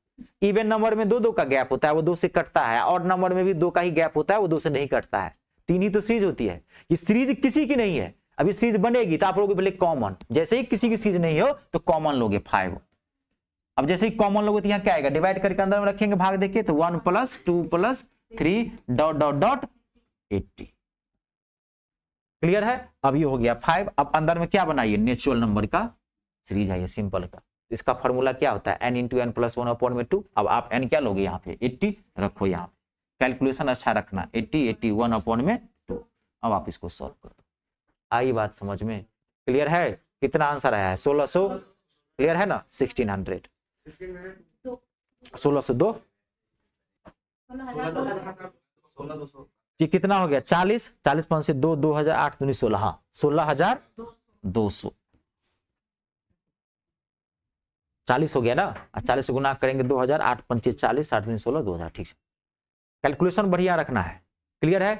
इवन नंबर में दो दो का गैप होता है वो दो से कटता है और नंबर में भी दो का ही गैप होता है वो दो से नहीं कटता है तीन ही तो सीरीज होती है ये सीरीज किसी की नहीं है अभी सीरीज बनेगी तो आप लोग पहले कॉमन जैसे ही किसी की सीरीज नहीं हो तो कॉमन लोगे फाइव अब जैसे ही कॉमन लोगे तो यहाँ क्या आएगा डिवाइड करके अंदर में रखेंगे भाग देखिए तो one plus two plus three dot dot dot eighty clear है अब ये हो गया फाइव अब अंदर में क्या बनाइए नेचुरल नंबर का सीरीज आइए सिंपल का इसका फॉर्मूला क्या होता है N into N plus one upon में टू अब आप एन क्या लोगे यहाँ पे एट्टी रखो यहाँ कैलकुलेशन अच्छा रखना एट्टी एट्टी वन अपॉन में टू तो अब आप इसको सॉल्व कर दो आई बात समझ में क्लियर है कितना आंसर आया है सोलह सो क्लियर है ना सिक्सटीन हंड्रेड सोलह सो दो जी कितना हो गया चालीस चालीस पांच से दो दो हजार आठ दूनी सोलह हाँ सोलह हजार दो सौ चालीस हो गया ना चालीस गुना करेंगे दो हजार आठ पंचे चालीस आठ दूनी सोलह दो हजार ठीक है कैलकुलेशन बढ़िया रखना है क्लियर है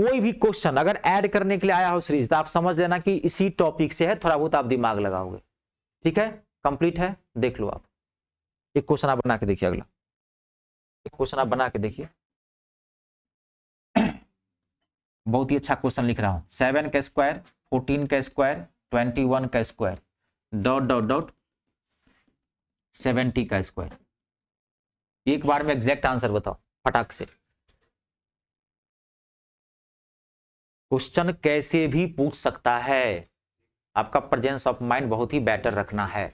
कोई भी क्वेश्चन अगर ऐड करने के लिए आया हो सीरीज तो आप समझ लेना कि इसी टॉपिक से है थोड़ा बहुत आप दिमाग लगाओगे ठीक है कंप्लीट है देख लो आप एक क्वेश्चन आप बना के देखिए अगला एक क्वेश्चन आप बना के देखिए बहुत ही अच्छा क्वेश्चन लिख रहा हूं सेवन का स्क्वायर फोर्टीन का स्क्वायर ट्वेंटी वन का square dot dot dot seventy का स्क्वायर एक बार में एग्जैक्ट आंसर बताओ फटाक से क्वेश्चन कैसे भी पूछ सकता है आपका प्रेजेंस ऑफ माइंड बहुत ही बेटर रखना है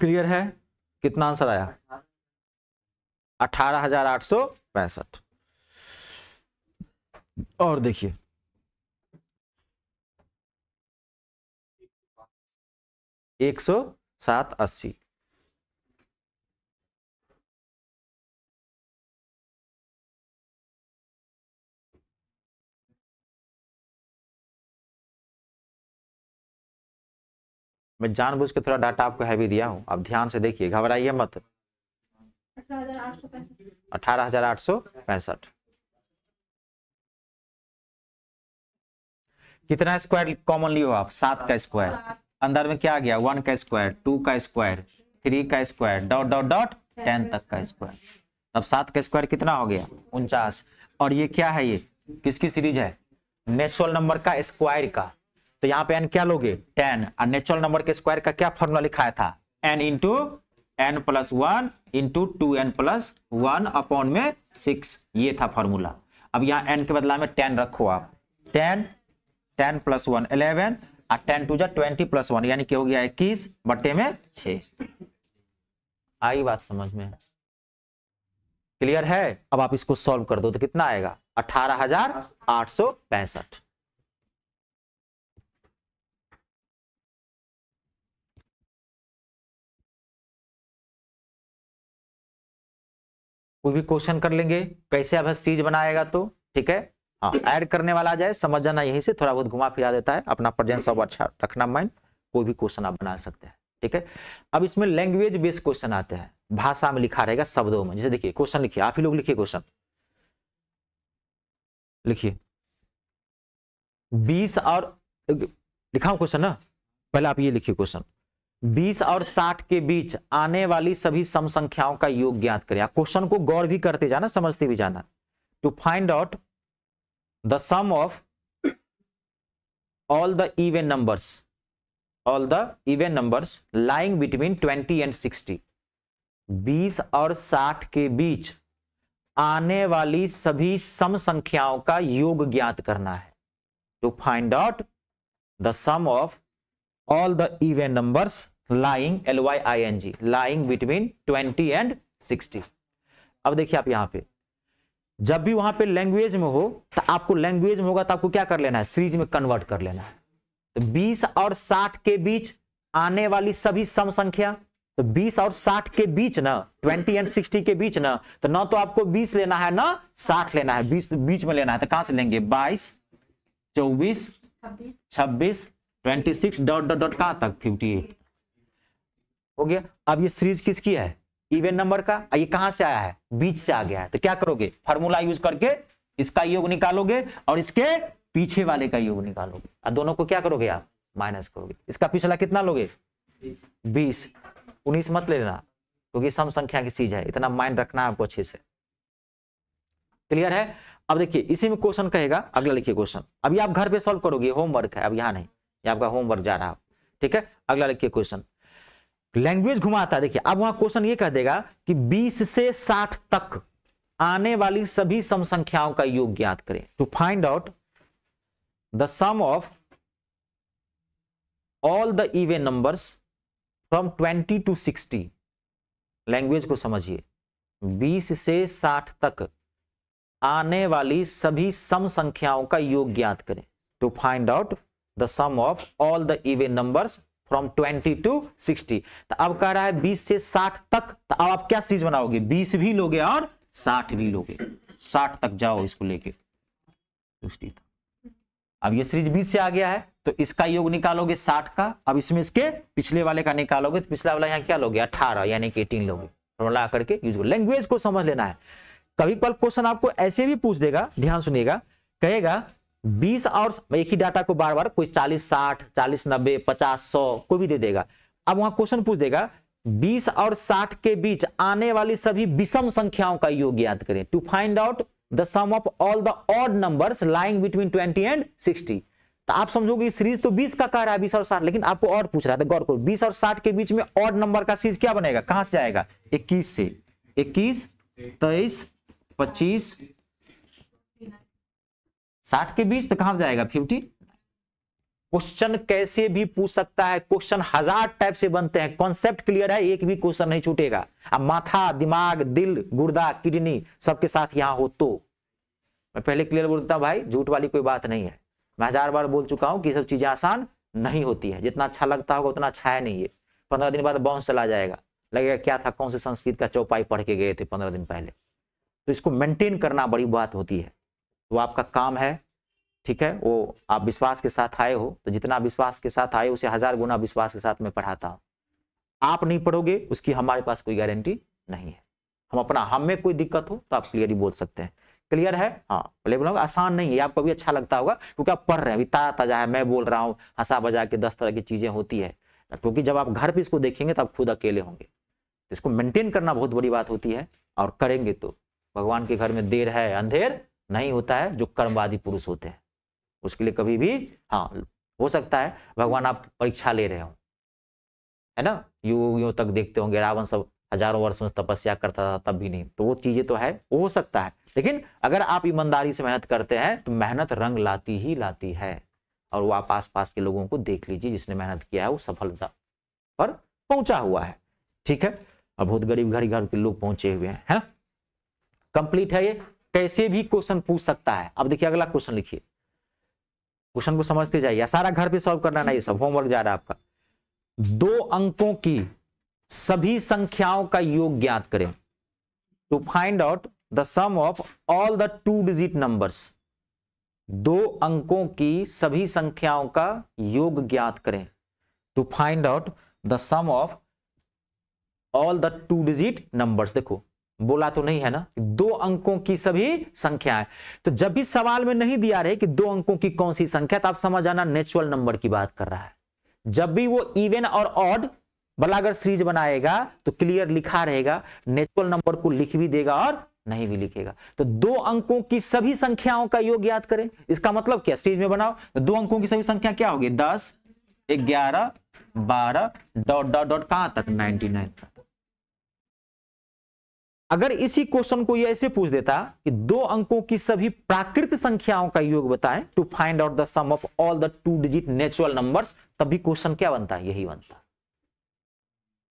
क्लियर है कितना आंसर आया अठारह हजार आठ सौ पैंसठ और देखिए एक सौ सात अस्सी मैं जानबूझ के थोड़ा डाटा आपको हैवी दिया हूँ आप ध्यान से देखिए घबराइए मत अठारह हजार आठ सौ पैंसठ कितना स्क्वायर कॉमनली हो आप सात का स्क्वायर अंदर में क्या आ गया वन का स्क्वायर टू का स्क्वायर थ्री का square dot dot dot ten तक का स्क्वायर अब सात का स्क्वायर कितना हो गया उनचास और ये क्या है ये किसकी सीरीज है नेचुरल नंबर का स्क्वायर का तो यहाँ पे एन क्या लोगे टेन और नेचुरल नंबर के स्क्वायर का क्या फॉर्मूला लिखाया था N into N plus one into two N plus one upon में सिक्स ये था फॉर्मूला अब यहाँ एन के बदला में टेन रखो आप ten ten plus one eleven और टेन टू जा ट्वेंटी प्लस वन यानी क्या हो गया इक्कीस बटे में छ आई बात समझ में क्लियर है अब आप इसको सॉल्व कर दो तो कितना आएगा अठारह हजार आठ सौ पैंसठ कोई भी क्वेश्चन कर लेंगे कैसे अब चीज बनाएगा तो ठीक है हाँ ऐड करने वाला आ जाए समझ जाना यहीं से थोड़ा बहुत घुमा फिरा देता है अपना प्रेजेंस ऑफ अच्छा रखना माइंड कोई भी क्वेश्चन आप बना सकते हैं ठीक है अब इसमें लैंग्वेज बेस्ड क्वेश्चन आते हैं भाषा में लिखा रहेगा शब्दों में जैसे देखिए क्वेश्चन लिखिए आप ही लोग लिखिए क्वेश्चन लिखिए बीस और लिखा क्वेश्चन ना पहले आप ये लिखिए क्वेश्चन 20 और 60 के बीच आने वाली सभी सम संख्याओं का योग ज्ञात करें क्वेश्चन को गौर भी करते जाना समझते भी जाना to find out the sum of all the even numbers all the even numbers lying between 20 and 60 20 और 60 के बीच आने वाली सभी सम संख्याओं का योग ज्ञात करना है to find out the sum of all the even numbers lying L Y I N G lying between twenty and sixty अब देखिए आप यहां पे जब भी वहां पे लैंग्वेज में हो तो आपको लैंग्वेज में होगा तो आपको क्या कर लेना है सीरीज में कन्वर्ट कर लेना है तो 20 और 60 के बीच आने वाली सभी सम संख्या तो 20 और 60 के बीच ना 20 एंड 60 के बीच ना तो ना तो आपको 20 लेना है ना 60 लेना है 20 बीच में लेना है तो कहां से लेंगे 22 24 26 26 डॉट डॉट डॉट कहां तक 58 हो गया अब ये सीरीज किसकी है इवेन नंबर का ये कहां से आया है बीच से आ गया है तो क्या करोगे फार्मूला यूज करके इसका योग निकालोगे और इसके पीछे वाले का योग निकालोगे और दोनों को क्या करोगे आप माइनस करोगे इसका पिछला कितना लोगे बीस उन्नीस मत ले लेना क्योंकि सम संख्या की चीज है इतना माइंड रखना है आपको अच्छे से क्लियर है अब देखिए इसी में क्वेश्चन कहेगा अगला लिखिए क्वेश्चन अभी आप घर पे सॉल्व करोगे होमवर्क है अब यहाँ नहीं ये आपका होमवर्क जा रहा है ठीक है अगला लिखिए क्वेश्चन लैंग्वेज घुमाता है देखिए अब वहां क्वेश्चन ये कह देगा कि 20 से 60 तक आने वाली सभी सम संख्याओं का योग ज्ञात करें to find out the sum of all the even numbers from 20 to 60 language को समझिए 20 से 60 तक आने वाली सभी सम संख्याओं का योग ज्ञात करें to find out the sum of all the even numbers from 20 to 60 तो अब कह रहा है 20 से 60 तक तो अब आप क्या चीज बनाओगे 20 भी लोगे और 60 भी लोगे 60 तक जाओ इसको लेके अब ये सीरीज 20 से आ गया है तो इसका योग निकालोगे 60 का अब इसमें इसके पिछले वाले का निकालोगे तो पिछला वाला यहाँ क्या लोगे अठारह यानी कि एटीन लोगे फॉर्मूला करके यूज करो लैंग्वेज को समझ लेना है कभी कल क्वेश्चन आपको ऐसे भी पूछ देगा ध्यान सुनिएगा कहेगा बीस और एक ही डाटा को बार बार कोई चालीस साठ चालीस नब्बे पचास सौ कोई भी दे देगा अब वहां क्वेश्चन पूछ देगा बीस और साठ के बीच आने वाली सभी विषम संख्याओं का योग याद करें to find out the sum of all the odd numbers lying between twenty and sixty तो आप समझोगे सीरीज तो बीस का कह रहा है बीस और साठ लेकिन आपको और पूछ रहा था गौर करो बीस और साठ के बीच में ऑड नंबर का सीरीज क्या बनेगा कहां से जाएगा इक्कीस से इक्कीस तेईस पच्चीस साठ के बीच तो कहां जाएगा फिफ्टी क्वेश्चन कैसे भी पूछ सकता है क्वेश्चन हजार टाइप से बनते हैं कॉन्सेप्ट क्लियर है एक भी क्वेश्चन नहीं छूटेगा अब माथा दिमाग दिल गुर्दा किडनी सबके साथ यहां हो तो मैं पहले क्लियर बोल देता हूँ भाई झूठ वाली कोई बात नहीं है मैं हजार बार बोल चुका हूँ कि सब चीजें आसान नहीं होती है जितना अच्छा लगता होगा उतना अच्छा है नहीं है पंद्रह दिन बाद बाउंस चला जाएगा लगेगा क्या था कौन से संस्कृत का चौपाई पढ़ के गए थे पंद्रह दिन पहले तो इसको मेंटेन करना बड़ी बात होती है वो आपका काम है ठीक है वो आप विश्वास के साथ आए हो तो जितना विश्वास के साथ आए उसे हज़ार गुना विश्वास के साथ मैं पढ़ाता हूँ आप नहीं पढ़ोगे उसकी हमारे पास कोई गारंटी नहीं है हम अपना हम में कोई दिक्कत हो तो आप क्लियरली बोल सकते हैं क्लियर है हाँ पहले बोलोगे आसान नहीं है आपको भी अच्छा लगता होगा क्योंकि आप पढ़ रहे हैं ताजा ताजा है मैं बोल रहा हूँ हंसा बजा के दस तरह की चीज़ें होती है क्योंकि जब आप घर पर इसको देखेंगे तो आप खुद अकेले होंगे तो इसको मेंटेन करना बहुत बड़ी बात होती है और करेंगे तो भगवान के घर में देर है अंधेर नहीं होता है जो कर्मवादी पुरुष होते हैं उसके लिए कभी भी हाँ हो सकता है भगवान आप परीक्षा ले रहे हो है ना युग यूं तक देखते होंगे रावण सब हजारों वर्षों में तपस्या करता था तब भी नहीं तो वो चीजें तो है वो हो सकता है लेकिन अगर आप ईमानदारी से मेहनत करते हैं तो मेहनत रंग लाती ही लाती है और वो आप आस पास के लोगों को देख लीजिए जिसने मेहनत किया है वो सफल पर पहुंचा हुआ है ठीक है और बहुत गरीब घर घर के लोग पहुंचे हुए हैं है ना कंप्लीट है ये कैसे भी क्वेश्चन पूछ सकता है अब देखिए अगला क्वेश्चन लिखिए क्वेश्चन को समझते जाइए सारा घर पे सॉल्व करना ना ये सब होमवर्क जा रहा है आपका दो अंकों की सभी संख्याओं का योग ज्ञात करें to find out the sum of all the two digit numbers दो अंकों की सभी संख्याओं का योग ज्ञात करें to find out the sum of all the two digit numbers देखो बोला तो नहीं है ना दो अंकों की सभी संख्याएं तो जब भी सवाल में नहीं दिया रहे कि दो अंकों की कौन सी संख्या तो आप समझ आना नेचुरल नंबर की बात कर रहा है जब भी वो इवन और ऑड बलागर सीरीज बनाएगा तो क्लियर लिखा रहेगा नेचुरल नंबर को लिख भी देगा और नहीं भी लिखेगा तो दो अंकों की सभी संख्याओं का योग याद करें इसका मतलब क्या सीरीज में बनाओ तो दो अंकों की सभी संख्या क्या होगी दस ग्यारह बारह डॉट डॉट डॉट कहां तक नाइनटी नाइन तक अगर इसी क्वेश्चन को ये ऐसे पूछ देता कि दो अंकों की सभी प्राकृत संख्याओं का योग बताएं to find out the sum of all the two digit natural numbers तभी क्वेश्चन क्या बनता है यही बनता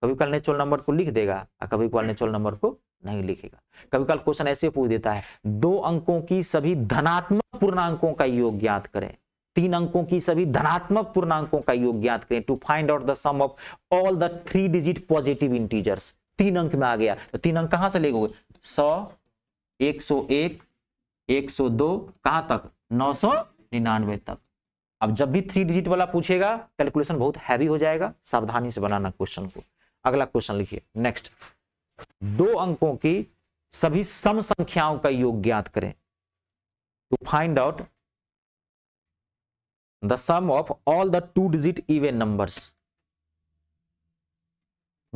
कभी कल नेचुरल नंबर को लिख देगा और कभी कल नेचुरल नंबर को नहीं लिखेगा कभी कल क्वेश्चन ऐसे पूछ देता है दो अंकों की सभी धनात्मक पूर्णांकों का योग ज्ञात करें तीन अंकों की सभी धनात्मक पूर्णांकों का योग ज्ञात करें to find out the sum of all the three digit positive integers तीन अंक में आ गया तो तीन अंक कहां से लेगोगे सौ एक सौ एक एक सौ दो कहां तक नौ सौ निन्यानवे तक अब जब भी थ्री डिजिट वाला पूछेगा कैलकुलेशन बहुत हैवी हो जाएगा सावधानी से बनाना क्वेश्चन को अगला क्वेश्चन लिखिए नेक्स्ट दो अंकों की सभी सम संख्याओं का योग ज्ञात करें to find out the sum of all the two digit even numbers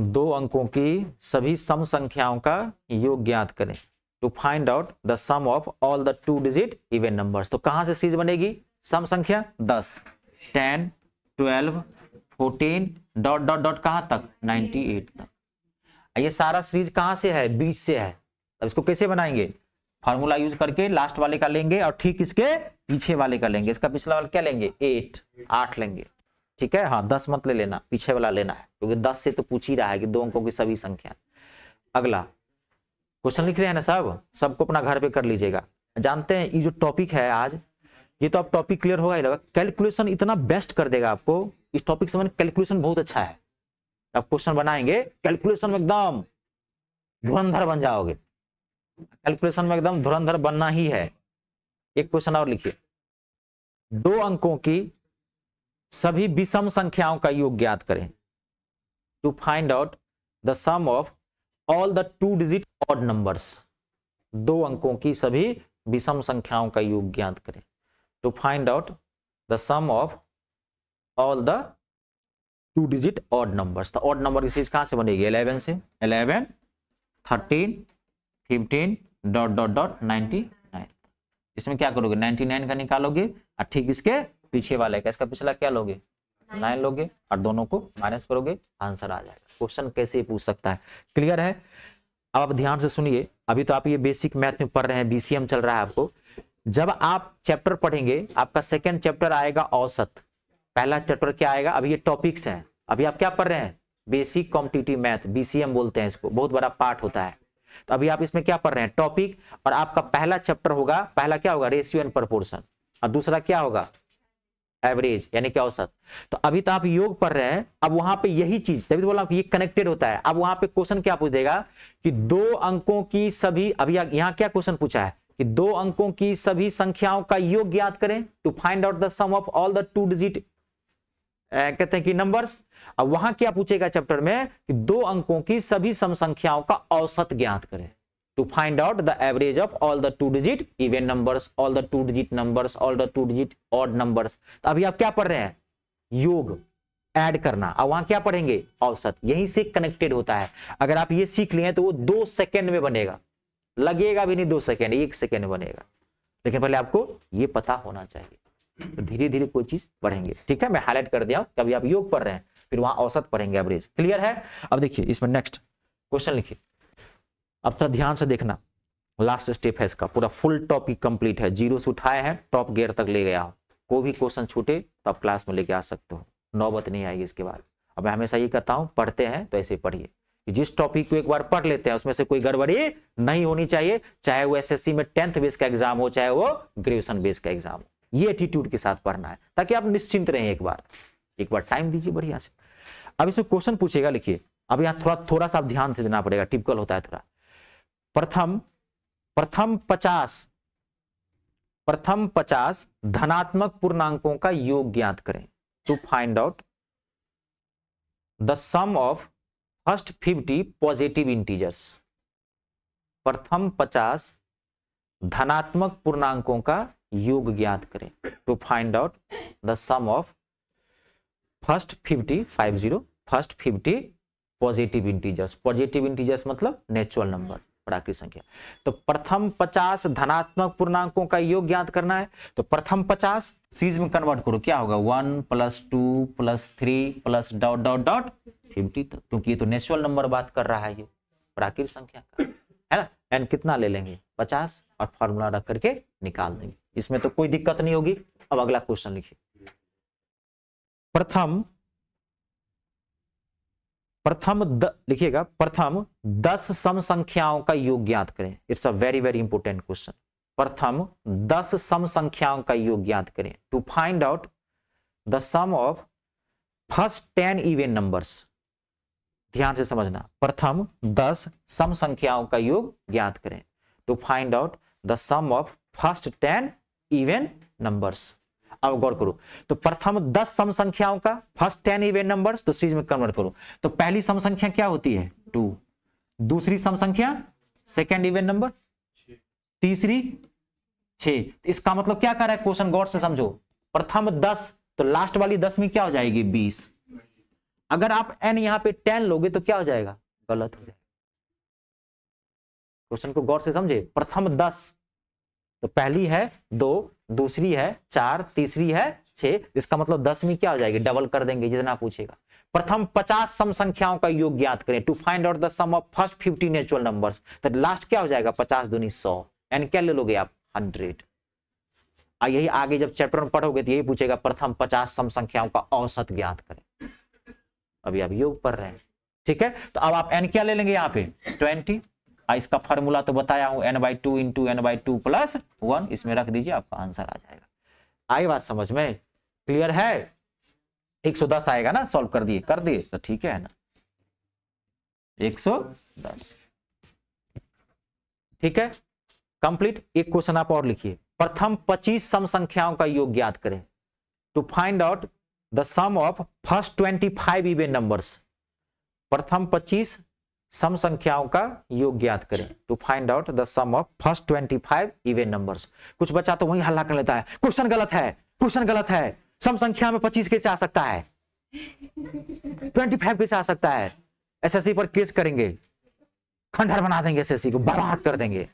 दो अंकों की सभी सम संख्याओं का योग ज्ञात करें to find out the sum of all the two digit event number तो कहां से सीज बनेगी सम संख्या दस ten twelve fourteen dot dot dot कहाँ तक नाइनटी एट तक ये सारा सीरीज कहाँ से है बीच से है अब इसको कैसे बनाएंगे फॉर्मूला यूज करके लास्ट वाले का लेंगे और ठीक इसके पीछे वाले का लेंगे इसका पिछला वाला क्या लेंगे एट आठ लेंगे ठीक है हाँ दस मत ले लेना पीछे वाला लेना है क्योंकि दस से तो पूछ ही रहा है कि दो अंकों की सभी संख्या अगला क्वेश्चन लिख रहे हैं ना साहब सबको अपना घर पे कर लीजिएगा जानते हैं ये जो टॉपिक है आज ये तो आप टॉपिक क्लियर होगा ही लगा कैलकुलेशन इतना बेस्ट कर देगा आपको इस टॉपिक से मैंने कैलकुलेशन बहुत अच्छा है आप क्वेश्चन बनाएंगे कैलकुलेशन में एकदम धुरंधर बन जाओगे कैलकुलेशन में एकदम धुरंधर बनना ही है एक क्वेश्चन और लिखिए दो अंकों की सभी विषम संख्याओं का योग ज्ञात करें to find out the sum of all the two digit odd numbers दो अंकों की सभी विषम संख्याओं का योग ज्ञात करें to find out the sum of all the two digit odd numbers the odd number की चीज कहां से बनेगी इलेवन से eleven thirteen fifteen dot dot dot ninety nine इसमें क्या करोगे नाइनटी नाइन का निकालोगे और हाँ, ठीक इसके पीछे वाले का इसका पिछला क्या लोगे नाइन लोगे और दोनों को माइनस करोगे आंसर आ जाएगा क्वेश्चन कैसे पूछ सकता है क्लियर है अब आप ध्यान से सुनिए अभी तो आप ये बेसिक मैथ में पढ़ रहे हैं बीसीएम चल रहा है आपको जब आप चैप्टर पढ़ेंगे आपका सेकेंड चैप्टर आएगा औसत पहला चैप्टर क्या आएगा अभी ये टॉपिक्स हैं अभी आप क्या पढ़ रहे हैं बेसिक कॉम्पिटिटिव मैथ बीसीएम बोलते हैं इसको बहुत बड़ा पार्ट होता है तो अभी आप इसमें क्या पढ़ रहे हैं टॉपिक और आपका पहला चैप्टर होगा पहला क्या होगा रेशियो एंड प्रपोर्सन और दूसरा क्या होगा एवरेज यानी कि औसत तो अभी तो आप योग पढ़ रहे हैं अब वहां पे यही चीज तभी तो बोला ये कनेक्टेड होता है अब वहां पे क्वेश्चन क्या पूछ देगा कि दो अंकों की सभी अभी यहाँ क्या क्वेश्चन पूछा है कि दो अंकों की सभी संख्याओं का योग ज्ञात करें to find out the sum of all the two digit कहते हैं कि नंबर अब वहां क्या पूछेगा चैप्टर में कि दो अंकों की सभी सम संख्याओं का औसत ज्ञात करें to find out the average of all the two digit even numbers all the two digit numbers all the two digit odd numbers तो अभी आप क्या पढ़ रहे हैं योग ऐड करना अब वहां क्या पढ़ेंगे औसत यहीं से कनेक्टेड होता है अगर आप ये सीख लिए तो वो दो सेकेंड में बनेगा लगेगा भी नहीं दो सेकेंड एक सेकेंड बनेगा लेकिन पहले आपको ये पता होना चाहिए तो धीरे धीरे कोई चीज पढ़ेंगे ठीक है मैं हाईलाइट कर दिया हूं कभी आप योग पढ़ रहे हैं फिर वहां औसत पढ़ेंगे एवरेज क्लियर है अब देखिए इसमें नेक्स्ट क्वेश्चन लिखिए अब थोड़ा ध्यान से देखना लास्ट स्टेप है इसका पूरा फुल टॉपिक कंप्लीट है जीरो से उठाए हैं टॉप गेयर तक ले गया हो कोई भी क्वेश्चन छूटे तो आप क्लास में लेके आ सकते हो नौबत नहीं आएगी इसके बाद अब मैं हमेशा ये कहता हूँ पढ़ते हैं तो ऐसे पढ़िए जिस टॉपिक को एक बार पढ़ लेते हैं उसमें से कोई गड़बड़ी नहीं होनी चाहिए चाहे वो एस में टेंथ बेस का एग्जाम हो चाहे वो ग्रेजुएशन बेस का एग्जाम हो ये एटीट्यूड के साथ पढ़ना है ताकि आप निश्चिंत रहें एक बार एक बार टाइम दीजिए बढ़िया से अब इसमें क्वेश्चन पूछेगा लिखिए अब यहाँ थोड़ा थोड़ा सा ध्यान से देना पड़ेगा टिपिकल होता है थोड़ा प्रथम प्रथम पचास प्रथम पचास धनात्मक पूर्णांकों का योग ज्ञात करें to find out the sum of first fifty positive integers प्रथम पचास धनात्मक पूर्णांकों का योग ज्ञात करें to find out the sum of first fifty five zero first fifty positive integers positive integers मतलब नेचुरल नंबर और आखिरी संख्या तो प्रथम पचास धनात्मक पूर्णांकों का योग ज्ञात करना है तो प्रथम पचास सीज में कन्वर्ट करो क्या होगा one plus two plus three plus dot dot dot fifty तक क्योंकि ये तो नेचुरल नंबर बात कर रहा है ये प्राकृत संख्या का है ना एन कितना ले लेंगे पचास और फॉर्मूला रख करके निकाल देंगे इसमें तो कोई दिक्कत नहीं होगी अब अगला क्वेश्चन लिखिए प्रथम प्रथम लिखिएगा प्रथम दस सम संख्याओं का योग ज्ञात करें it's a very very important question प्रथम दस सम संख्याओं का योग ज्ञात करें to find out the sum of first ten even numbers ध्यान से समझना प्रथम दस सम संख्याओं का योग ज्ञात करें to find out the sum of first ten even numbers अब गौर करो तो प्रथम दस सम संख्याओं का फर्स्ट टेन इवेन नंबर तो सीरीज में कन्वर्ट करो तो पहली सम संख्या क्या होती है टू दूसरी सम संख्या सेकेंड इवेन नंबर तीसरी छ तो इसका मतलब क्या कर रहा है क्वेश्चन गौर से समझो प्रथम दस तो लास्ट वाली दस में क्या हो जाएगी बीस अगर आप एन यहां पे टेन लोगे तो क्या हो जाएगा गलत हो जाएगा क्वेश्चन को गौर से समझे प्रथम दस तो पहली है दो दूसरी है चार तीसरी है छह इसका मतलब दसवीं क्या हो जाएगी डबल कर देंगे जितना पूछेगा प्रथम पचास सम संख्याओं का योग ज्ञात करें to find out the sum of first fifty natural number तो लास्ट क्या हो जाएगा पचास दूनी सौ यानी क्या ले लोगे आप हंड्रेड यही आगे जब चैप्टर में पढ़ोगे तो यही पूछेगा प्रथम पचास सम संख्याओं का औसत ज्ञात करें अभी आप योग पढ़ रहे हैं ठीक है तो अब आप एन क्या ले लेंगे यहाँ पे ट्वेंटी इसका फॉर्मूला तो बताया हूं n by two into n by two plus one इसमें रख दीजिए आपका आंसर आ जाएगा आई बात समझ में क्लियर है एक सौ दस आएगा ना सॉल्व कर दिए कर दिए तो ठीक है ना एक सौ दस ठीक है कंप्लीट एक क्वेश्चन आप और लिखिए प्रथम पच्चीस सम संख्याओं का योग ज्ञात करें to find out the sum of first twenty five even numbers प्रथम पच्चीस सम संख्याओं का योग ज्ञात करें to find out the sum of first twenty five even number कुछ बच्चा तो वहीं हल्ला कर लेता है क्वेश्चन गलत है क्वेश्चन गलत है सम संख्या में पच्चीस कैसे आ सकता है ट्वेंटी फाइव कैसे आ सकता है एसएससी पर केस करेंगे खंडहर बना देंगे एसएससी को बर्बाद कर देंगे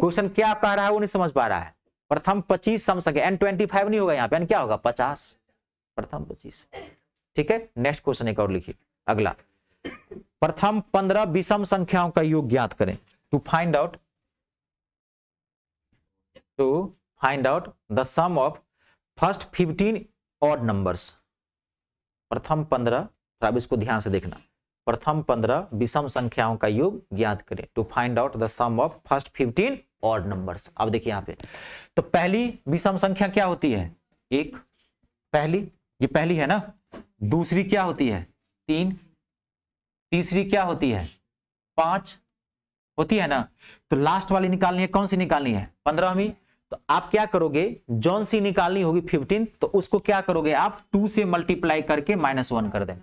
क्वेश्चन क्या कह रहा है वो नहीं समझ पा रहा है प्रथम पच्चीस सम संख्या एन ट्वेंटी फाइव नहीं होगा यहाँ पे एन क्या होगा पचास प्रथम पच्चीस ठीक है नेक्स्ट क्वेश्चन एक और लिखिए अगला प्रथम पंद्रह विषम संख्याओं का योग ज्ञात करें to find out to find out the sum of first fifteen odd numbers प्रथम पंद्रह तो अब इसको ध्यान से देखना प्रथम पंद्रह विषम संख्याओं का योग ज्ञात करें to find out the sum of first fifteen odd numbers अब देखिए यहां पे तो पहली विषम संख्या क्या होती है एक पहली ये पहली है ना दूसरी क्या होती है तीन तीसरी क्या होती है पांच होती है ना तो लास्ट वाली निकालनी है कौन सी निकालनी है पंद्रहवीं तो आप क्या करोगे जोन सी निकालनी होगी फिफ्टीन तो उसको क्या करोगे आप टू से मल्टीप्लाई करके माइनस वन कर देना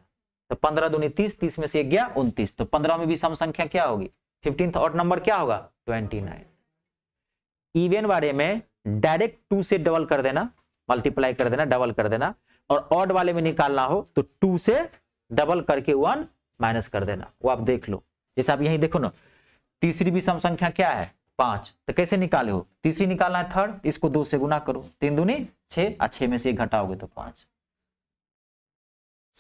तो पंद्रह दूनी तीस तीस में से एक गया उन्तीस तो पंद्रह में भी सम संख्या क्या होगी फिफ्टीन और नंबर क्या होगा ट्वेंटी नाइन इवेन वाले में डायरेक्ट टू से डबल कर देना मल्टीप्लाई कर देना डबल कर देना और ऑड वाले में निकालना हो तो टू से डबल करके वन माइनस कर देना वो आप देख लो जैसे आप यही देखो ना तीसरी विषम संख्या क्या है पांच तो कैसे निकाले हो तीसरी निकालना है थर्ड तो इसको दो से गुना करो तीन दूनी छह और छह में से घटाओगे तो पांच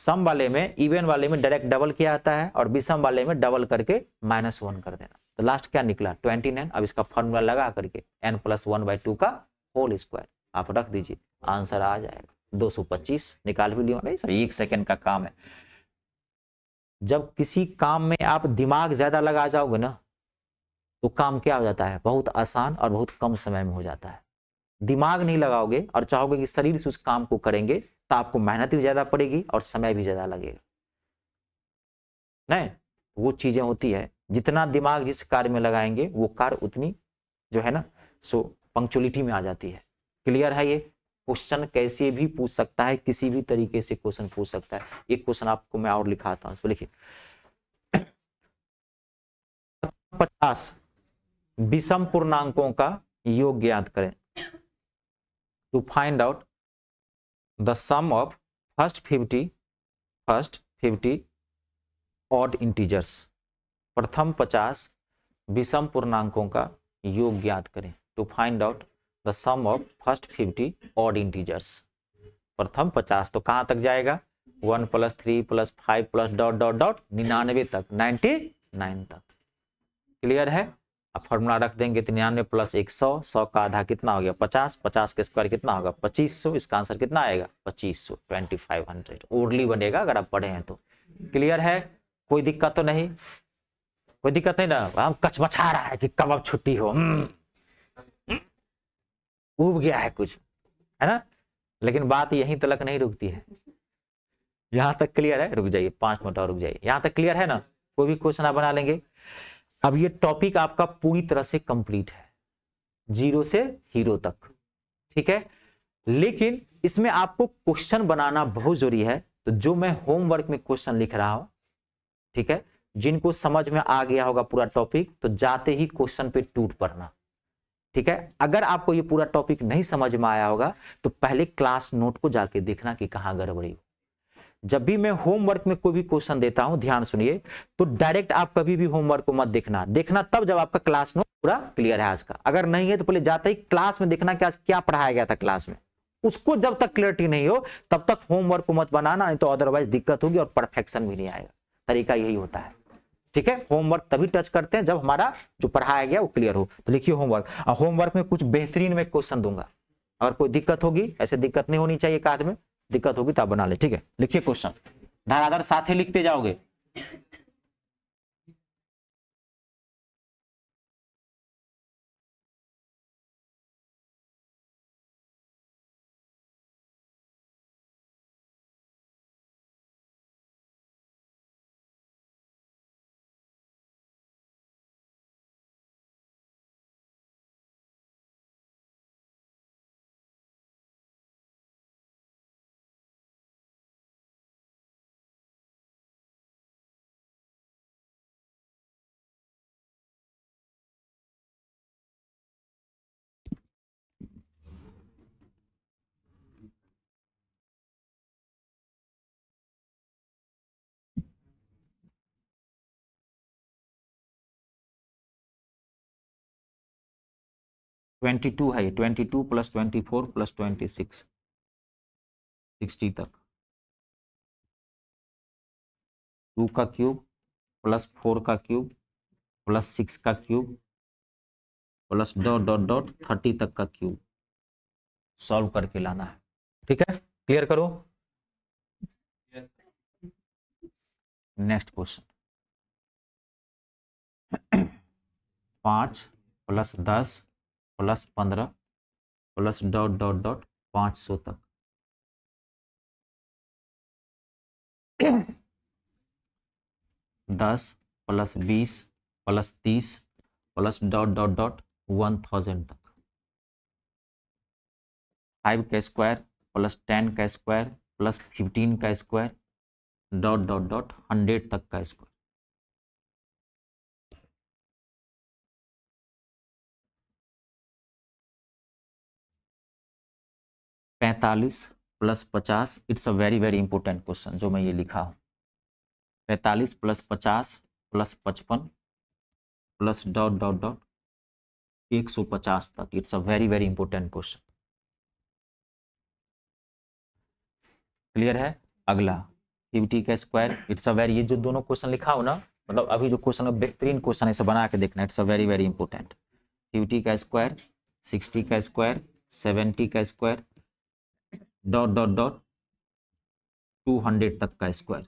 सम वाले में इवन वाले में डायरेक्ट डबल किया जाता है और विषम वाले में डबल करके माइनस वन कर देना तो लास्ट क्या निकला ट्वेंटी नाइन अब इसका फॉर्मूला लगा करके n plus one by two का होल स्क्वायर आप रख दीजिए आंसर आ जाएगा दो सौ पच्चीस निकाल भी लिया एक सेकेंड का काम है जब किसी काम में आप दिमाग ज़्यादा लगा जाओगे ना तो काम क्या हो जाता है बहुत आसान और बहुत कम समय में हो जाता है दिमाग नहीं लगाओगे और चाहोगे कि शरीर से उस काम को करेंगे तो आपको मेहनत भी ज़्यादा पड़ेगी और समय भी ज़्यादा लगेगा नहीं वो चीज़ें होती है जितना दिमाग जिस कार्य में लगाएंगे वो कार्य उतनी जो है ना सो पंक्चुअलिटी में आ जाती है क्लियर है ये क्वेश्चन कैसे भी पूछ सकता है किसी भी तरीके से क्वेश्चन पूछ सकता है एक क्वेश्चन आपको मैं और लिखाता हूं लिखिए पचास विषम पूर्णांकों का योग ज्ञात करें to find out the sum of first fifty first fifty odd integers प्रथम पचास विषम पूर्णांकों का योग ज्ञात करें to find out the sum of first fifty odd integers प्रथम पचास तो कहाँ तक जाएगा one plus three plus five plus dot dot dot निन्यानवे तक नाइन्टी नाइन तक क्लियर है अब फॉर्मूला रख देंगे तो निन्यानवे प्लस एक सौ सौ का आधा कितना हो गया पचास पचास के स्क्वायर कितना होगा पच्चीस सौ इसका आंसर कितना आएगा पच्चीस सौ ट्वेंटी फाइव हंड्रेड ओरली बनेगा अगर आप पढ़े हैं तो क्लियर है कोई दिक्कत तो नहीं कोई दिक्कत नहीं ना हम हाँ, कचमचा रहा है कि कब अब छुट्टी हो हम्म। उब गया है कुछ है ना लेकिन बात यहीं तलक नहीं रुकती है यहां तक क्लियर है रुक जाइए पांच मिनट और रुक जाइए यहां तक क्लियर है ना कोई भी क्वेश्चन आप बना लेंगे अब ये टॉपिक आपका पूरी तरह से कंप्लीट है जीरो से हीरो तक ठीक है लेकिन इसमें आपको क्वेश्चन बनाना बहुत जरूरी है तो जो मैं होमवर्क में क्वेश्चन लिख रहा हूं ठीक है जिनको समझ में आ गया होगा पूरा टॉपिक तो जाते ही क्वेश्चन पे टूट पड़ना ठीक है अगर आपको ये पूरा टॉपिक नहीं समझ में आया होगा तो पहले क्लास नोट को जाके देखना कि कहाँ गड़बड़ी जब भी मैं होमवर्क में कोई भी क्वेश्चन देता हूं ध्यान सुनिए तो डायरेक्ट आप कभी भी होमवर्क को मत देखना देखना तब जब आपका क्लास नोट पूरा क्लियर है आज का अगर नहीं है तो पहले जाते ही क्लास में देखना कि आज क्या पढ़ाया गया था क्लास में उसको जब तक क्लियरिटी नहीं हो तब तक होमवर्क को मत बनाना नहीं तो अदरवाइज दिक्कत होगी और परफेक्शन भी नहीं आएगा तरीका यही होता है ठीक है होमवर्क तभी टच करते हैं जब हमारा जो पढ़ाया गया वो क्लियर हो तो लिखिए होमवर्क और होमवर्क में कुछ बेहतरीन में क्वेश्चन दूंगा अगर कोई दिक्कत होगी ऐसे दिक्कत नहीं होनी चाहिए एक में दिक्कत होगी तो आप बना ले ठीक है लिखिए क्वेश्चन धाराधार साथ ही लिखते जाओगे ट्वेंटी टू है ये twenty two plus twenty four plus twenty six sixty तक टू का क्यूब प्लस फोर का क्यूब प्लस सिक्स का cube plus dot dot dot thirty तक का क्यूब सॉल्व करके लाना है ठीक है क्लियर करो नेक्स्ट क्वेश्चन पांच प्लस दस प्लस पंद्रह प्लस डॉट डॉट डॉट पाँच सौ तक दस प्लस बीस प्लस तीस plus dot dot dot one thousand तक फाइव का स्क्वायर प्लस टेन का स्क्वायर प्लस फिफ्टीन का square dot dot dot hundred तक का स्क्वायर पैंतालीस प्लस पचास it's a very very important question जो मैं ये लिखा हूँ पैंतालीस प्लस पचास प्लस पचपन प्लस डॉट डॉट डॉट एक सौ पचास तक it's a very very important question clear है अगला फिफ्टी का स्क्वायर इट्स अ वेरी ये जो दोनों क्वेश्चन लिखा हो ना मतलब अभी जो क्वेश्चन है बेहतरीन क्वेश्चन है इसे बना के देखना it's a very very important fifty का स्क्वायर सिक्सटी का स्क्वायर सेवेंटी का square dot dot dot hundred तक का स्क्वायर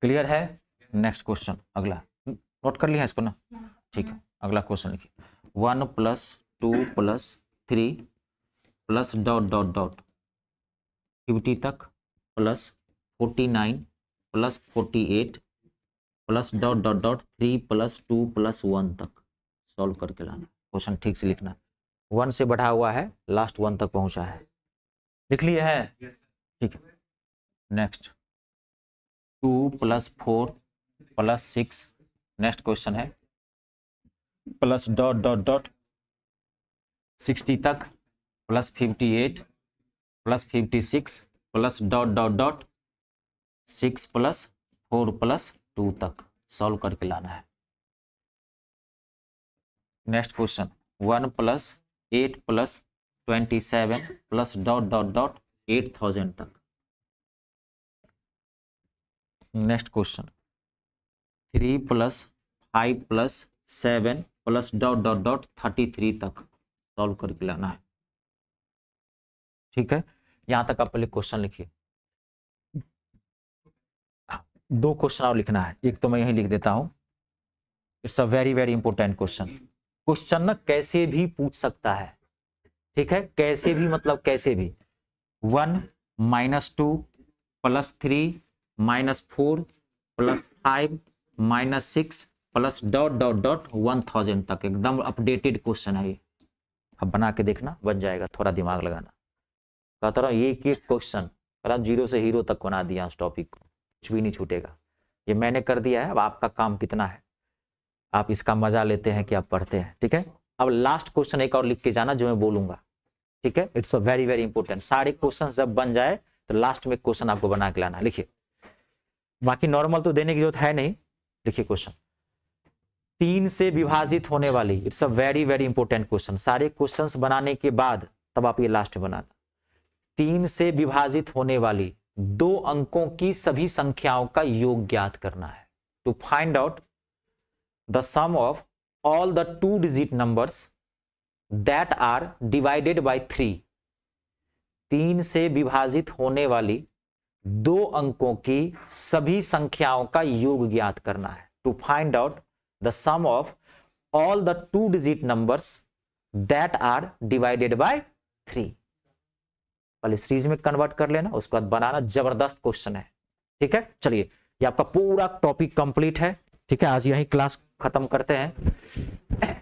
क्लियर है नेक्स्ट क्वेश्चन अगला नोट कर लिया इसको ना ठीक है अगला क्वेश्चन लिखिए one plus two plus three plus dot dot dot fifty तक plus forty nine plus forty eight plus dot dot dot three plus two plus one तक सॉल्व करके लाना क्वेश्चन ठीक से लिखना वन से बढ़ा हुआ है लास्ट वन तक पहुंचा है लिख लिए है ठीक है next two plus four plus six next question है plus dot dot dot sixty तक plus fifty eight plus fifty six plus dot dot dot six plus four plus two तक सॉल्व करके लाना है next question one plus eight plus twenty seven plus dot dot dot eight thousand तक next question three plus five plus seven plus dot dot dot thirty three तक solve करके लाना है ठीक है यहां तक आप पहले क्वेश्चन लिखिए दो क्वेश्चन और लिखना है एक तो मैं यही लिख देता हूं it's a very very important question question ना कैसे भी पूछ सकता है ठीक है कैसे भी मतलब कैसे भी one minus two plus three minus four plus five minus six plus dot dot dot one thousand तक एकदम अपडेटेड क्वेश्चन है ये अब बना के देखना बन जाएगा थोड़ा दिमाग लगाना कहता तो रहा एक एक क्वेश्चन कलम जीरो से हीरो तक बना दिया उस टॉपिक को कुछ भी नहीं छूटेगा ये मैंने कर दिया है अब आपका काम कितना है आप इसका मजा लेते हैं कि आप पढ़ते हैं ठीक है अब लास्ट क्वेश्चन एक और लिख के जाना जो मैं बोलूंगा ठीक है it's a very very important सारे क्वेश्चन जब बन जाए तो लास्ट में क्वेश्चन आपको बना के लाना लिखिए बाकी नॉर्मल तो देने की जरूरत है नहीं लिखिए क्वेश्चन तीन से विभाजित होने वाली it's a very very important question सारे क्वेश्चन बनाने के बाद तब आप ये लास्ट बनाना तीन से विभाजित होने वाली दो अंकों की सभी संख्याओं का योग ज्ञात करना है to find out the sum of all the two digit numbers that are divided by three तीन से विभाजित होने वाली दो अंकों की सभी संख्याओं का योग ज्ञात करना है to find out the sum of all the two digit numbers that are divided by three पहले सीरीज में कन्वर्ट कर लेना उसके बाद बनाना जबरदस्त क्वेश्चन है ठीक है चलिए ये आपका पूरा टॉपिक कंप्लीट है ठीक है आज यही क्लास खत्म करते हैं